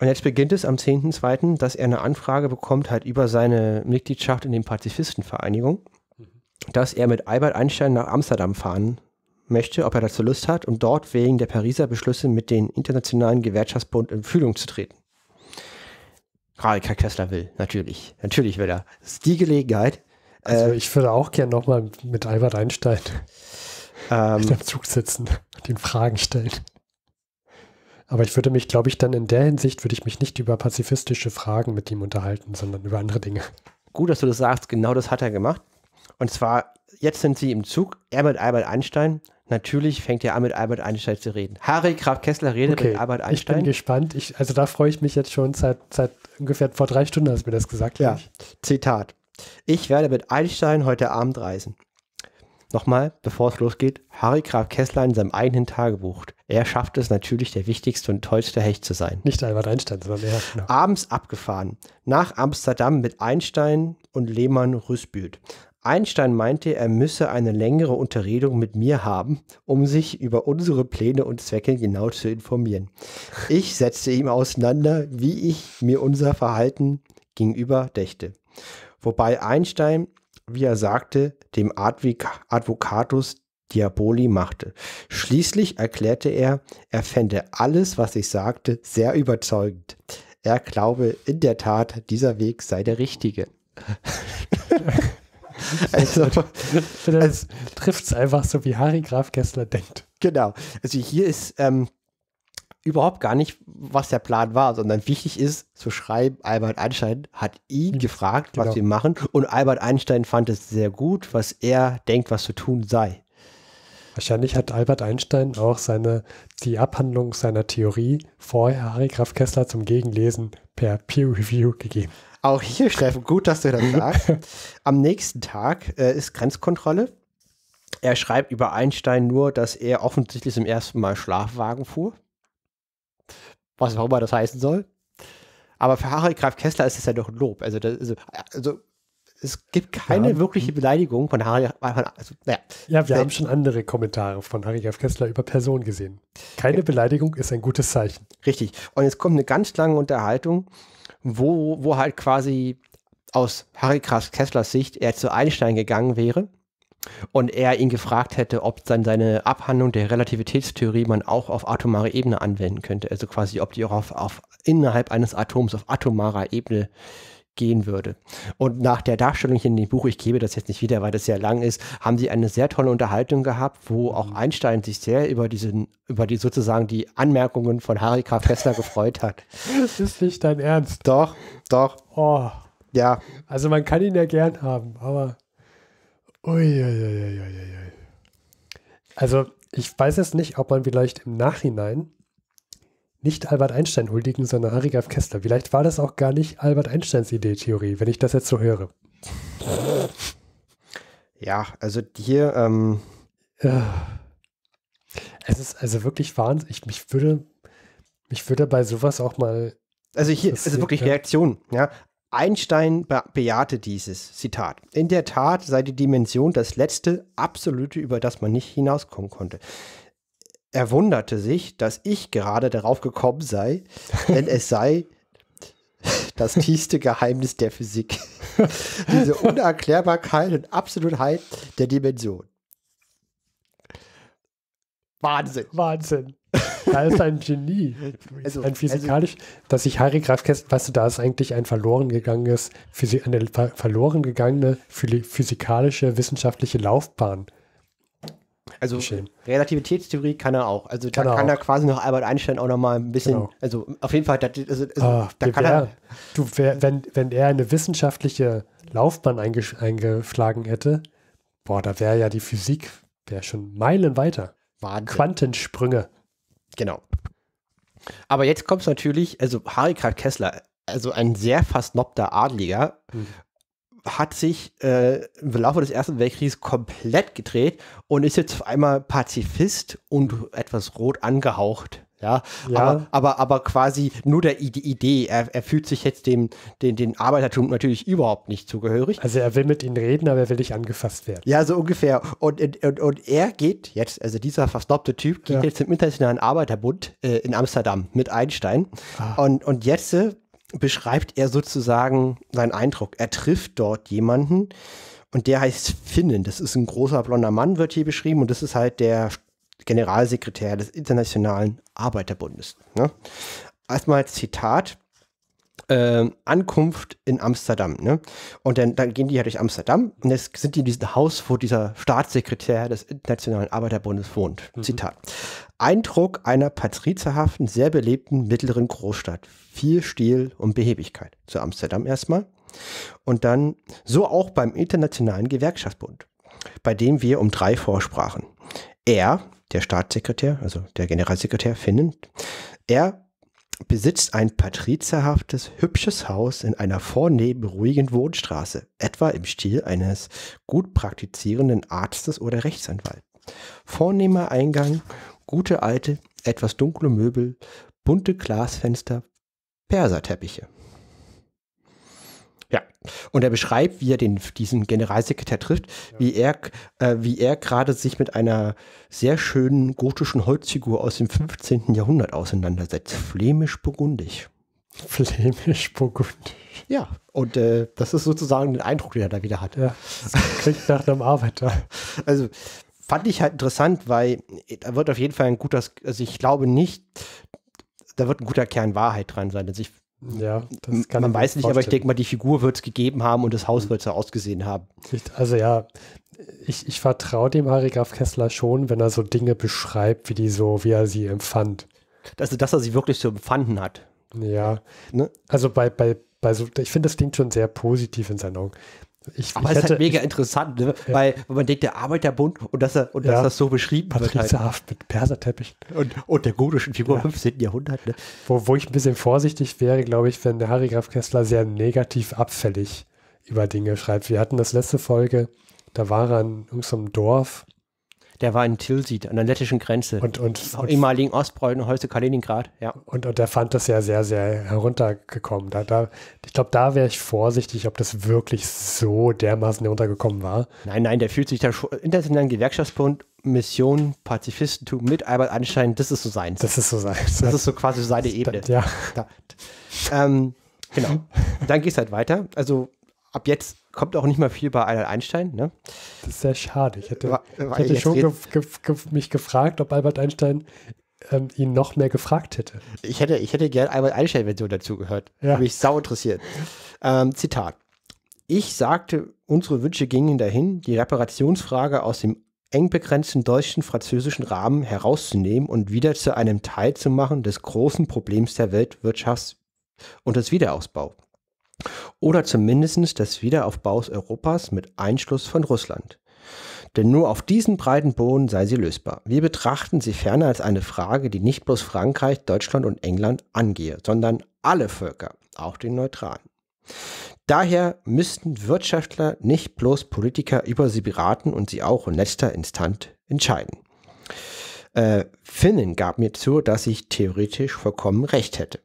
Und jetzt beginnt es am 10.2., dass er eine Anfrage bekommt, halt über seine Mitgliedschaft in den Pazifistenvereinigung, mhm. dass er mit Albert Einstein nach Amsterdam fahren möchte, ob er dazu Lust hat, um dort wegen der Pariser Beschlüsse mit dem Internationalen Gewerkschaftsbund in Fühlung zu treten. Gerade Kai Kessler will, natürlich. Natürlich will er. Das ist die Gelegenheit. Also ähm, ich würde auch gerne nochmal mit Albert Einstein ähm, in dem Zug sitzen und ihm Fragen stellen. Aber ich würde mich, glaube ich, dann in der Hinsicht würde ich mich nicht über pazifistische Fragen mit ihm unterhalten, sondern über andere Dinge. Gut, dass du das sagst. Genau das hat er gemacht. Und zwar, jetzt sind sie im Zug, er mit Albert Einstein. Natürlich fängt er an, mit Albert Einstein zu reden. Harry Graf Kessler redet okay, mit Albert Einstein. Ich bin gespannt. Ich, also da freue ich mich jetzt schon seit, seit ungefähr vor drei Stunden, hast du mir das gesagt. Ja, Zitat. Ich werde mit Einstein heute Abend reisen. Nochmal, bevor es losgeht, Harry Graf Kessler in seinem eigenen Tagebuch. Er schafft es natürlich, der wichtigste und tollste Hecht zu sein. Nicht Albert Einstein, sondern er. Genau. Abends abgefahren. Nach Amsterdam mit Einstein und Lehmann Rüsbüth. Einstein meinte, er müsse eine längere Unterredung mit mir haben, um sich über unsere Pläne und Zwecke genau zu informieren. Ich setzte ihm auseinander, wie ich mir unser Verhalten gegenüber dächte. Wobei Einstein, wie er sagte, dem Adv Advocatus Diaboli machte. Schließlich erklärte er, er fände alles, was ich sagte, sehr überzeugend. Er glaube in der Tat, dieser Weg sei der richtige. Also, es trifft es einfach so, wie Harry Graf Kessler denkt. Genau. Also hier ist ähm, überhaupt gar nicht, was der Plan war, sondern wichtig ist zu schreiben, Albert Einstein hat ihn mhm. gefragt, was genau. wir machen. Und Albert Einstein fand es sehr gut, was er denkt, was zu tun sei. Wahrscheinlich hat Albert Einstein auch seine, die Abhandlung seiner Theorie vorher Harry Graf Kessler zum Gegenlesen per Peer Review gegeben. Auch hier, Steffen, gut, dass du das sagst. Am nächsten Tag äh, ist Grenzkontrolle. Er schreibt über Einstein nur, dass er offensichtlich zum ersten Mal Schlafwagen fuhr. Was auch immer das heißen soll. Aber für Harry Graf Kessler ist das ja doch Lob. Also, das, also, also es gibt keine ja. wirkliche Beleidigung von Harry. Also, naja. Ja, wir äh, haben schon andere Kommentare von Harry Graf Kessler über Personen gesehen. Keine ja. Beleidigung ist ein gutes Zeichen. Richtig. Und jetzt kommt eine ganz lange Unterhaltung wo, wo halt quasi aus Harry Kras Kesslers Sicht er zu Einstein gegangen wäre und er ihn gefragt hätte, ob dann seine Abhandlung der Relativitätstheorie man auch auf atomare Ebene anwenden könnte. Also quasi, ob die auch auf, auf innerhalb eines Atoms auf atomarer Ebene gehen würde. Und nach der Darstellung hier in dem Buch, ich gebe das jetzt nicht wieder, weil das sehr lang ist, haben sie eine sehr tolle Unterhaltung gehabt, wo auch mhm. Einstein sich sehr über diesen, über die sozusagen die Anmerkungen von Harika Fessler gefreut hat. Das ist nicht dein Ernst. Doch, doch. Oh. Ja. Also man kann ihn ja gern haben, aber. Uiuiuiuiui. Also ich weiß es nicht, ob man vielleicht im Nachhinein nicht Albert Einstein huldigen, sondern Harry Kessler. Vielleicht war das auch gar nicht Albert Einsteins Idee, Theorie, wenn ich das jetzt so höre. Ja, also hier. Ähm es ist also wirklich Wahnsinn. Ich, mich würde, mich würde bei sowas auch mal. Also hier ist wirklich Reaktion. Ja, Einstein be bejahte dieses Zitat. In der Tat sei die Dimension das letzte absolute, über das man nicht hinauskommen konnte. Er wunderte sich, dass ich gerade darauf gekommen sei, denn es sei das tiefste Geheimnis der Physik. Diese Unerklärbarkeit und Absolutheit der Dimension. Wahnsinn. Wahnsinn. Da ist ein Genie. Also, ein physikalisch, also, dass ich Harry Graf Grafkästen, weißt du, da ist eigentlich ein verloren gegangenes, eine verloren gegangene physikalische, wissenschaftliche Laufbahn. Also Schön. Relativitätstheorie kann er auch. Also kann da er kann er quasi noch Albert Einstein auch noch mal ein bisschen, genau. also auf jeden Fall, das, also, also, ah, da kann wär, er. Du, wär, wenn, wenn er eine wissenschaftliche Laufbahn eingeschlagen hätte, boah, da wäre ja die Physik wäre schon Meilen weiter. Wahnsinn. Quantensprünge. Genau. Aber jetzt kommt es natürlich, also Harry Kessler, also ein sehr versnobter Adliger, mhm hat sich äh, im Laufe des Ersten Weltkriegs komplett gedreht und ist jetzt auf einmal Pazifist und etwas rot angehaucht. Ja, ja. Aber, aber, aber, quasi nur der Idee. Er, er fühlt sich jetzt dem, dem, dem Arbeitertum natürlich überhaupt nicht zugehörig. Also er will mit ihnen reden, aber er will nicht angefasst werden. Ja, so ungefähr. Und, und, und er geht jetzt, also dieser verstoppte Typ, geht ja. jetzt im Internationalen Arbeiterbund äh, in Amsterdam mit Einstein. Ah. Und, und jetzt äh, beschreibt er sozusagen seinen Eindruck. Er trifft dort jemanden und der heißt Finnen. Das ist ein großer blonder Mann, wird hier beschrieben und das ist halt der Generalsekretär des Internationalen Arbeiterbundes. Ne? Erstmal Zitat ähm, Ankunft in Amsterdam. Ne? Und dann, dann, gehen die ja durch Amsterdam und jetzt sind die in diesem Haus, wo dieser Staatssekretär des Internationalen Arbeiterbundes wohnt. Mhm. Zitat. Eindruck einer patrizerhaften, sehr belebten mittleren Großstadt. Viel Stil und Behebigkeit. Zu Amsterdam erstmal. Und dann so auch beim Internationalen Gewerkschaftsbund, bei dem wir um drei vorsprachen. Er, der Staatssekretär, also der Generalsekretär Finnen, er besitzt ein patrizerhaftes, hübsches Haus in einer vornehmen, ruhigen Wohnstraße, etwa im Stil eines gut praktizierenden Arztes oder Rechtsanwalts. Vornehmer Eingang, gute alte, etwas dunkle Möbel, bunte Glasfenster, Perserteppiche. Und er beschreibt, wie er den, diesen Generalsekretär trifft, ja. wie er, äh, er gerade sich mit einer sehr schönen gotischen Holzfigur aus dem 15. Jahrhundert auseinandersetzt. Flämisch-burgundisch. Flämisch-burgundisch. Ja, und äh, das ist sozusagen ein Eindruck, den er da wieder hat. Ja, klingt nach einem Arbeiter. Also fand ich halt interessant, weil äh, da wird auf jeden Fall ein guter, also ich glaube nicht, da wird ein guter Kern Wahrheit dran sein. Also ich ja, das kann man weiß nicht, vorstellen. aber ich denke mal, die Figur wird es gegeben haben und das Haus wird so ausgesehen haben. also ja, ich, ich vertraue dem Harry Graf Kessler schon, wenn er so Dinge beschreibt, wie die so, wie er sie empfand. Also, dass er sie wirklich so empfanden hat. Ja, ne? also bei, bei, bei so, ich finde, das klingt schon sehr positiv in seinen Augen. Ich, aber es ist halt mega interessant, ne? ja. weil, weil man denkt, der Arbeiterbund und dass, er, und ja. dass das so beschrieben Patriziahaft wird. Halt. mit Perserteppichen. Und, und der gotischen Figur ja. 15. Jahrhundert. Ne? Wo, wo ich ein bisschen vorsichtig wäre, glaube ich, wenn der Harry Graf Kessler sehr negativ abfällig über Dinge schreibt. Wir hatten das letzte Folge, da war er in irgendeinem Dorf der war in Tilsit, an der lettischen Grenze. Und, und, und ehemaligen Ostpreußen, heute Kaliningrad, ja. Und, und der fand das ja sehr, sehr heruntergekommen. Da, da, ich glaube, da wäre ich vorsichtig, ob das wirklich so dermaßen heruntergekommen war. Nein, nein, der fühlt sich da schon internationalen Gewerkschaftsbund, Mission, Pazifistentum mit Albert Einstein, das ist so seins. Das ist so seins. Das ist so quasi seine Ebene. Ja. Da. Ähm, genau. Dann geht es halt weiter. Also ab jetzt kommt auch nicht mehr viel bei Albert Einstein. Ne? Das ist sehr schade. Ich hätte, war, war ich hätte schon gef gef gef mich gefragt, ob Albert Einstein ähm, ihn noch mehr gefragt hätte. Ich hätte, ich hätte gerne Albert Einstein-Version dazu gehört. Ja. Mich sau interessiert. Ähm, Zitat. Ich sagte, unsere Wünsche gingen dahin, die Reparationsfrage aus dem eng begrenzten deutschen französischen Rahmen herauszunehmen und wieder zu einem Teil zu machen des großen Problems der Weltwirtschafts und des Wiederausbaus. Oder zumindest des Wiederaufbaus Europas mit Einschluss von Russland. Denn nur auf diesen breiten Boden sei sie lösbar. Wir betrachten sie ferner als eine Frage, die nicht bloß Frankreich, Deutschland und England angehe, sondern alle Völker, auch den Neutralen. Daher müssten Wirtschaftler nicht bloß Politiker über sie beraten und sie auch in letzter Instanz entscheiden. Äh, Finnen gab mir zu, dass ich theoretisch vollkommen recht hätte.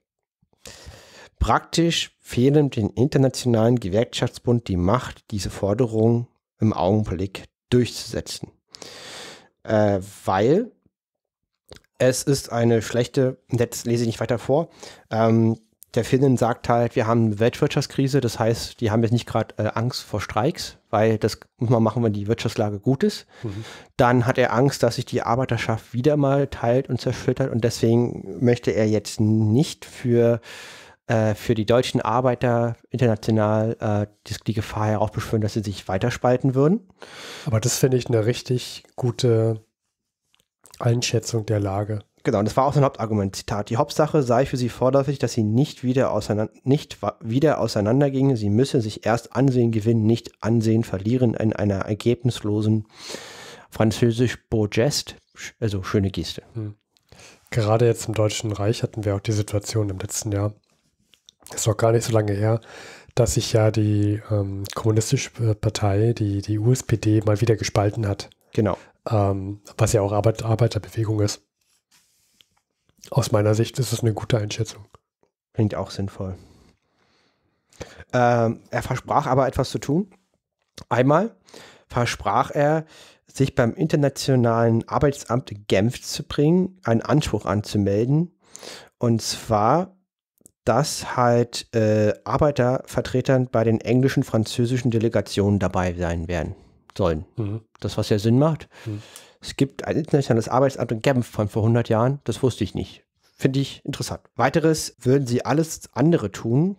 Praktisch fehlen dem Internationalen Gewerkschaftsbund die Macht, diese Forderung im Augenblick durchzusetzen. Äh, weil es ist eine schlechte, jetzt lese ich nicht weiter vor, ähm, der Finnen sagt halt, wir haben eine Weltwirtschaftskrise, das heißt, die haben jetzt nicht gerade äh, Angst vor Streiks, weil das muss man machen, wenn die Wirtschaftslage gut ist. Mhm. Dann hat er Angst, dass sich die Arbeiterschaft wieder mal teilt und zerschüttert und deswegen möchte er jetzt nicht für äh, für die deutschen Arbeiter international äh, die, die, Gefahr heraufbeschwören, dass sie sich weiterspalten würden. Aber das finde ich eine richtig gute Einschätzung der Lage. Genau, und das war auch sein Hauptargument. Zitat: Die Hauptsache sei für sie vorläufig, dass sie nicht wieder, auseinander, nicht wieder auseinandergingen. Sie müsse sich erst Ansehen gewinnen, nicht Ansehen verlieren in einer ergebnislosen französisch Beau Geste, also schöne Geste. Hm. Gerade jetzt im Deutschen Reich hatten wir auch die Situation im letzten Jahr, ist auch gar nicht so lange her, dass sich ja die ähm, kommunistische Partei, die, die USPD, mal wieder gespalten hat. Genau. Ähm, was ja auch Arbeit, Arbeiterbewegung ist. Aus meiner Sicht ist es eine gute Einschätzung. Klingt auch sinnvoll. Ähm, er versprach aber etwas zu tun. Einmal versprach er, sich beim Internationalen Arbeitsamt Genf zu bringen, einen Anspruch anzumelden. Und zwar dass halt äh, Arbeitervertretern bei den englischen, französischen Delegationen dabei sein werden sollen. Mhm. Das, was ja Sinn macht. Mhm. Es gibt ein internationales Arbeitsamt in Genf von vor 100 Jahren. Das wusste ich nicht. Finde ich interessant. Weiteres würden sie alles andere tun,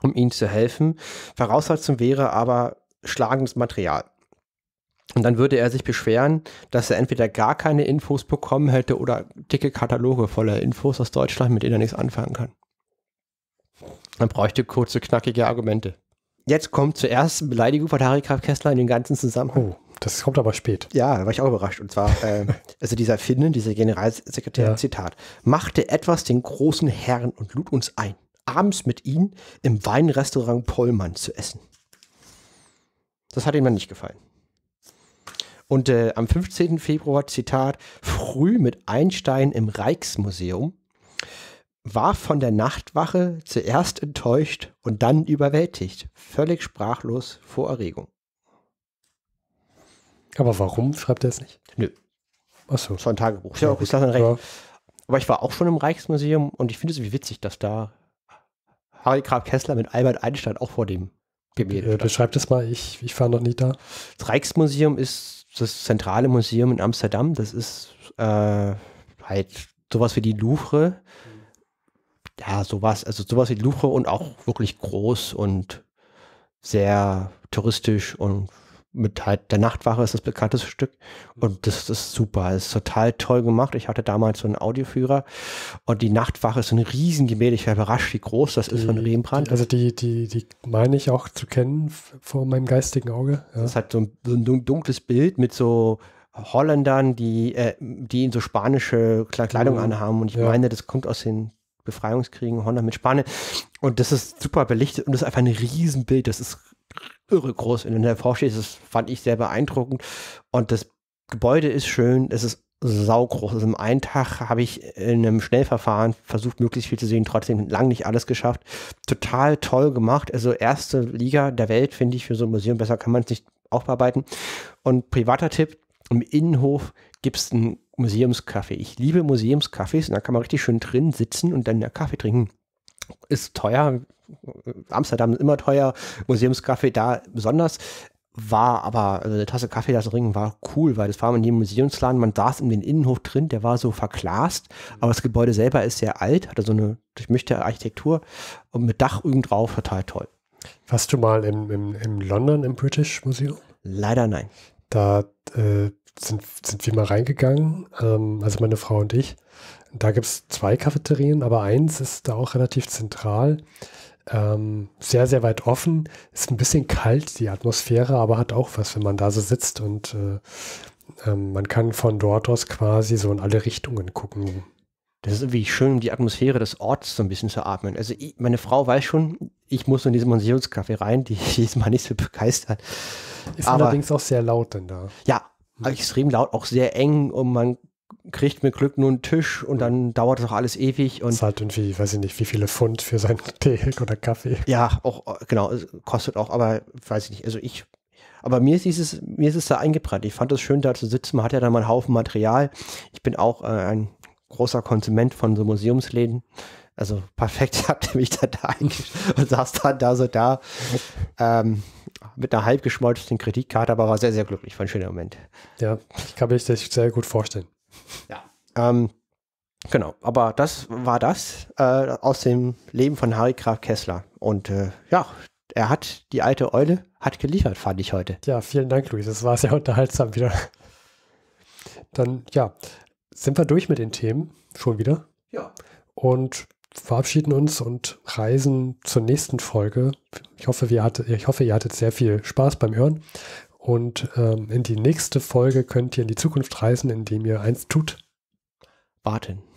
um ihnen zu helfen. Voraussetzung wäre aber schlagendes Material. Und dann würde er sich beschweren, dass er entweder gar keine Infos bekommen hätte oder dicke Kataloge voller Infos aus Deutschland, mit denen er nichts anfangen kann. Man bräuchte kurze, knackige Argumente. Jetzt kommt zuerst ersten Beleidigung von Harry Graf Kessler in den ganzen Zusammenhang. Oh, das kommt aber spät. Ja, da war ich auch überrascht. Und zwar, äh, also dieser Finnen, dieser Generalsekretär, ja. Zitat, machte etwas den großen Herrn und lud uns ein, abends mit ihm im Weinrestaurant Pollmann zu essen. Das hat ihm dann nicht gefallen. Und äh, am 15. Februar, Zitat, früh mit Einstein im Reichsmuseum war von der Nachtwache zuerst enttäuscht und dann überwältigt, völlig sprachlos vor Erregung. Aber warum schreibt er es nicht? Nö. Achso. Das war ein Tagebuch. Ja, ja, recht. Ja. Aber ich war auch schon im Reichsmuseum und ich finde es wie witzig, dass da Harry Graf Kessler mit Albert Einstein auch vor dem Gemälde äh, Beschreib das mal, ich, ich war noch nie da. Das Reichsmuseum ist das zentrale Museum in Amsterdam. Das ist äh, halt sowas wie die Louvre ja, sowas, also sowas wie Luche und auch wirklich groß und sehr touristisch und mit halt der Nachtwache ist das bekannteste Stück und das, das ist super, das ist total toll gemacht. Ich hatte damals so einen Audioführer und die Nachtwache ist so ein Riesengemälde. Ich war überrascht, wie groß das die, ist von mhm. Rembrandt. also die, die, die meine ich auch zu kennen vor meinem geistigen Auge. Ja. Das ist halt so ein, so ein dunkles Bild mit so Holländern, die, äh, die in so spanische Kleidung mhm. anhaben und ich ja. meine, das kommt aus den Befreiungskriegen, Honda mit Spanien. Und das ist super belichtet und das ist einfach ein Riesenbild. Das ist irre groß, wenn du davor stehst. Das fand ich sehr beeindruckend. Und das Gebäude ist schön. Es ist saugroß. Also im einen Tag habe ich in einem Schnellverfahren versucht, möglichst viel zu sehen, trotzdem lang nicht alles geschafft. Total toll gemacht. Also erste Liga der Welt, finde ich, für so ein Museum. Besser kann man es nicht aufarbeiten. Und privater Tipp, im Innenhof gibt es einen Museumskaffee. Ich liebe Museumskaffees und da kann man richtig schön drin sitzen und dann Kaffee trinken. Ist teuer. Äh, Amsterdam ist immer teuer. Museumskaffee da besonders war aber, also eine Tasse Kaffee da trinken war cool, weil das war man in dem Museumsladen, man saß in den Innenhof drin, der war so verglast, mhm. aber das Gebäude selber ist sehr alt, hatte so eine durchmischte Architektur und mit Dach oben drauf, total toll. Warst du mal in, in, in London im British Museum? Leider nein. Da äh, sind, sind wir mal reingegangen, ähm, also meine Frau und ich. Da gibt es zwei Cafeterien, aber eins ist da auch relativ zentral. Ähm, sehr, sehr weit offen. Ist ein bisschen kalt, die Atmosphäre, aber hat auch was, wenn man da so sitzt und äh, ähm, man kann von dort aus quasi so in alle Richtungen gucken. Das ist irgendwie schön, um die Atmosphäre des Orts so ein bisschen zu atmen. Also ich, meine Frau weiß schon, ich muss in diesen Museumscafé rein, die ist mal nicht so begeistert. Ist aber, allerdings auch sehr laut denn da. Ja, Mhm. extrem laut, auch sehr eng und man kriegt mit Glück nur einen Tisch und dann dauert das auch alles ewig. Und zahlt irgendwie, weiß ich nicht, wie viele Pfund für seinen Tee oder Kaffee. Ja, auch, äh, genau, kostet auch, aber weiß ich nicht, also ich, aber mir ist dieses, mir ist es da eingebrannt. Ich fand es schön, da zu sitzen, man hat ja da mal einen Haufen Material. Ich bin auch äh, ein großer Konsument von so Museumsläden also perfekt habt ihr mich da da und saß dann da so da ähm, mit einer halb geschmolzenen Kreditkarte, aber war sehr, sehr glücklich. War ein schöner Moment. Ja, ich kann mir das sehr gut vorstellen. Ja. Ähm, genau, aber das war das äh, aus dem Leben von Harry Graf Kessler. Und äh, ja, er hat, die alte Eule hat geliefert, fand ich heute. Ja, vielen Dank, Luis. Das war sehr unterhaltsam wieder. Dann, ja, sind wir durch mit den Themen schon wieder. Ja. Und verabschieden uns und reisen zur nächsten Folge. Ich hoffe, wir hatte, ich hoffe ihr hattet sehr viel Spaß beim Hören. Und ähm, in die nächste Folge könnt ihr in die Zukunft reisen, indem ihr eins tut. Warten.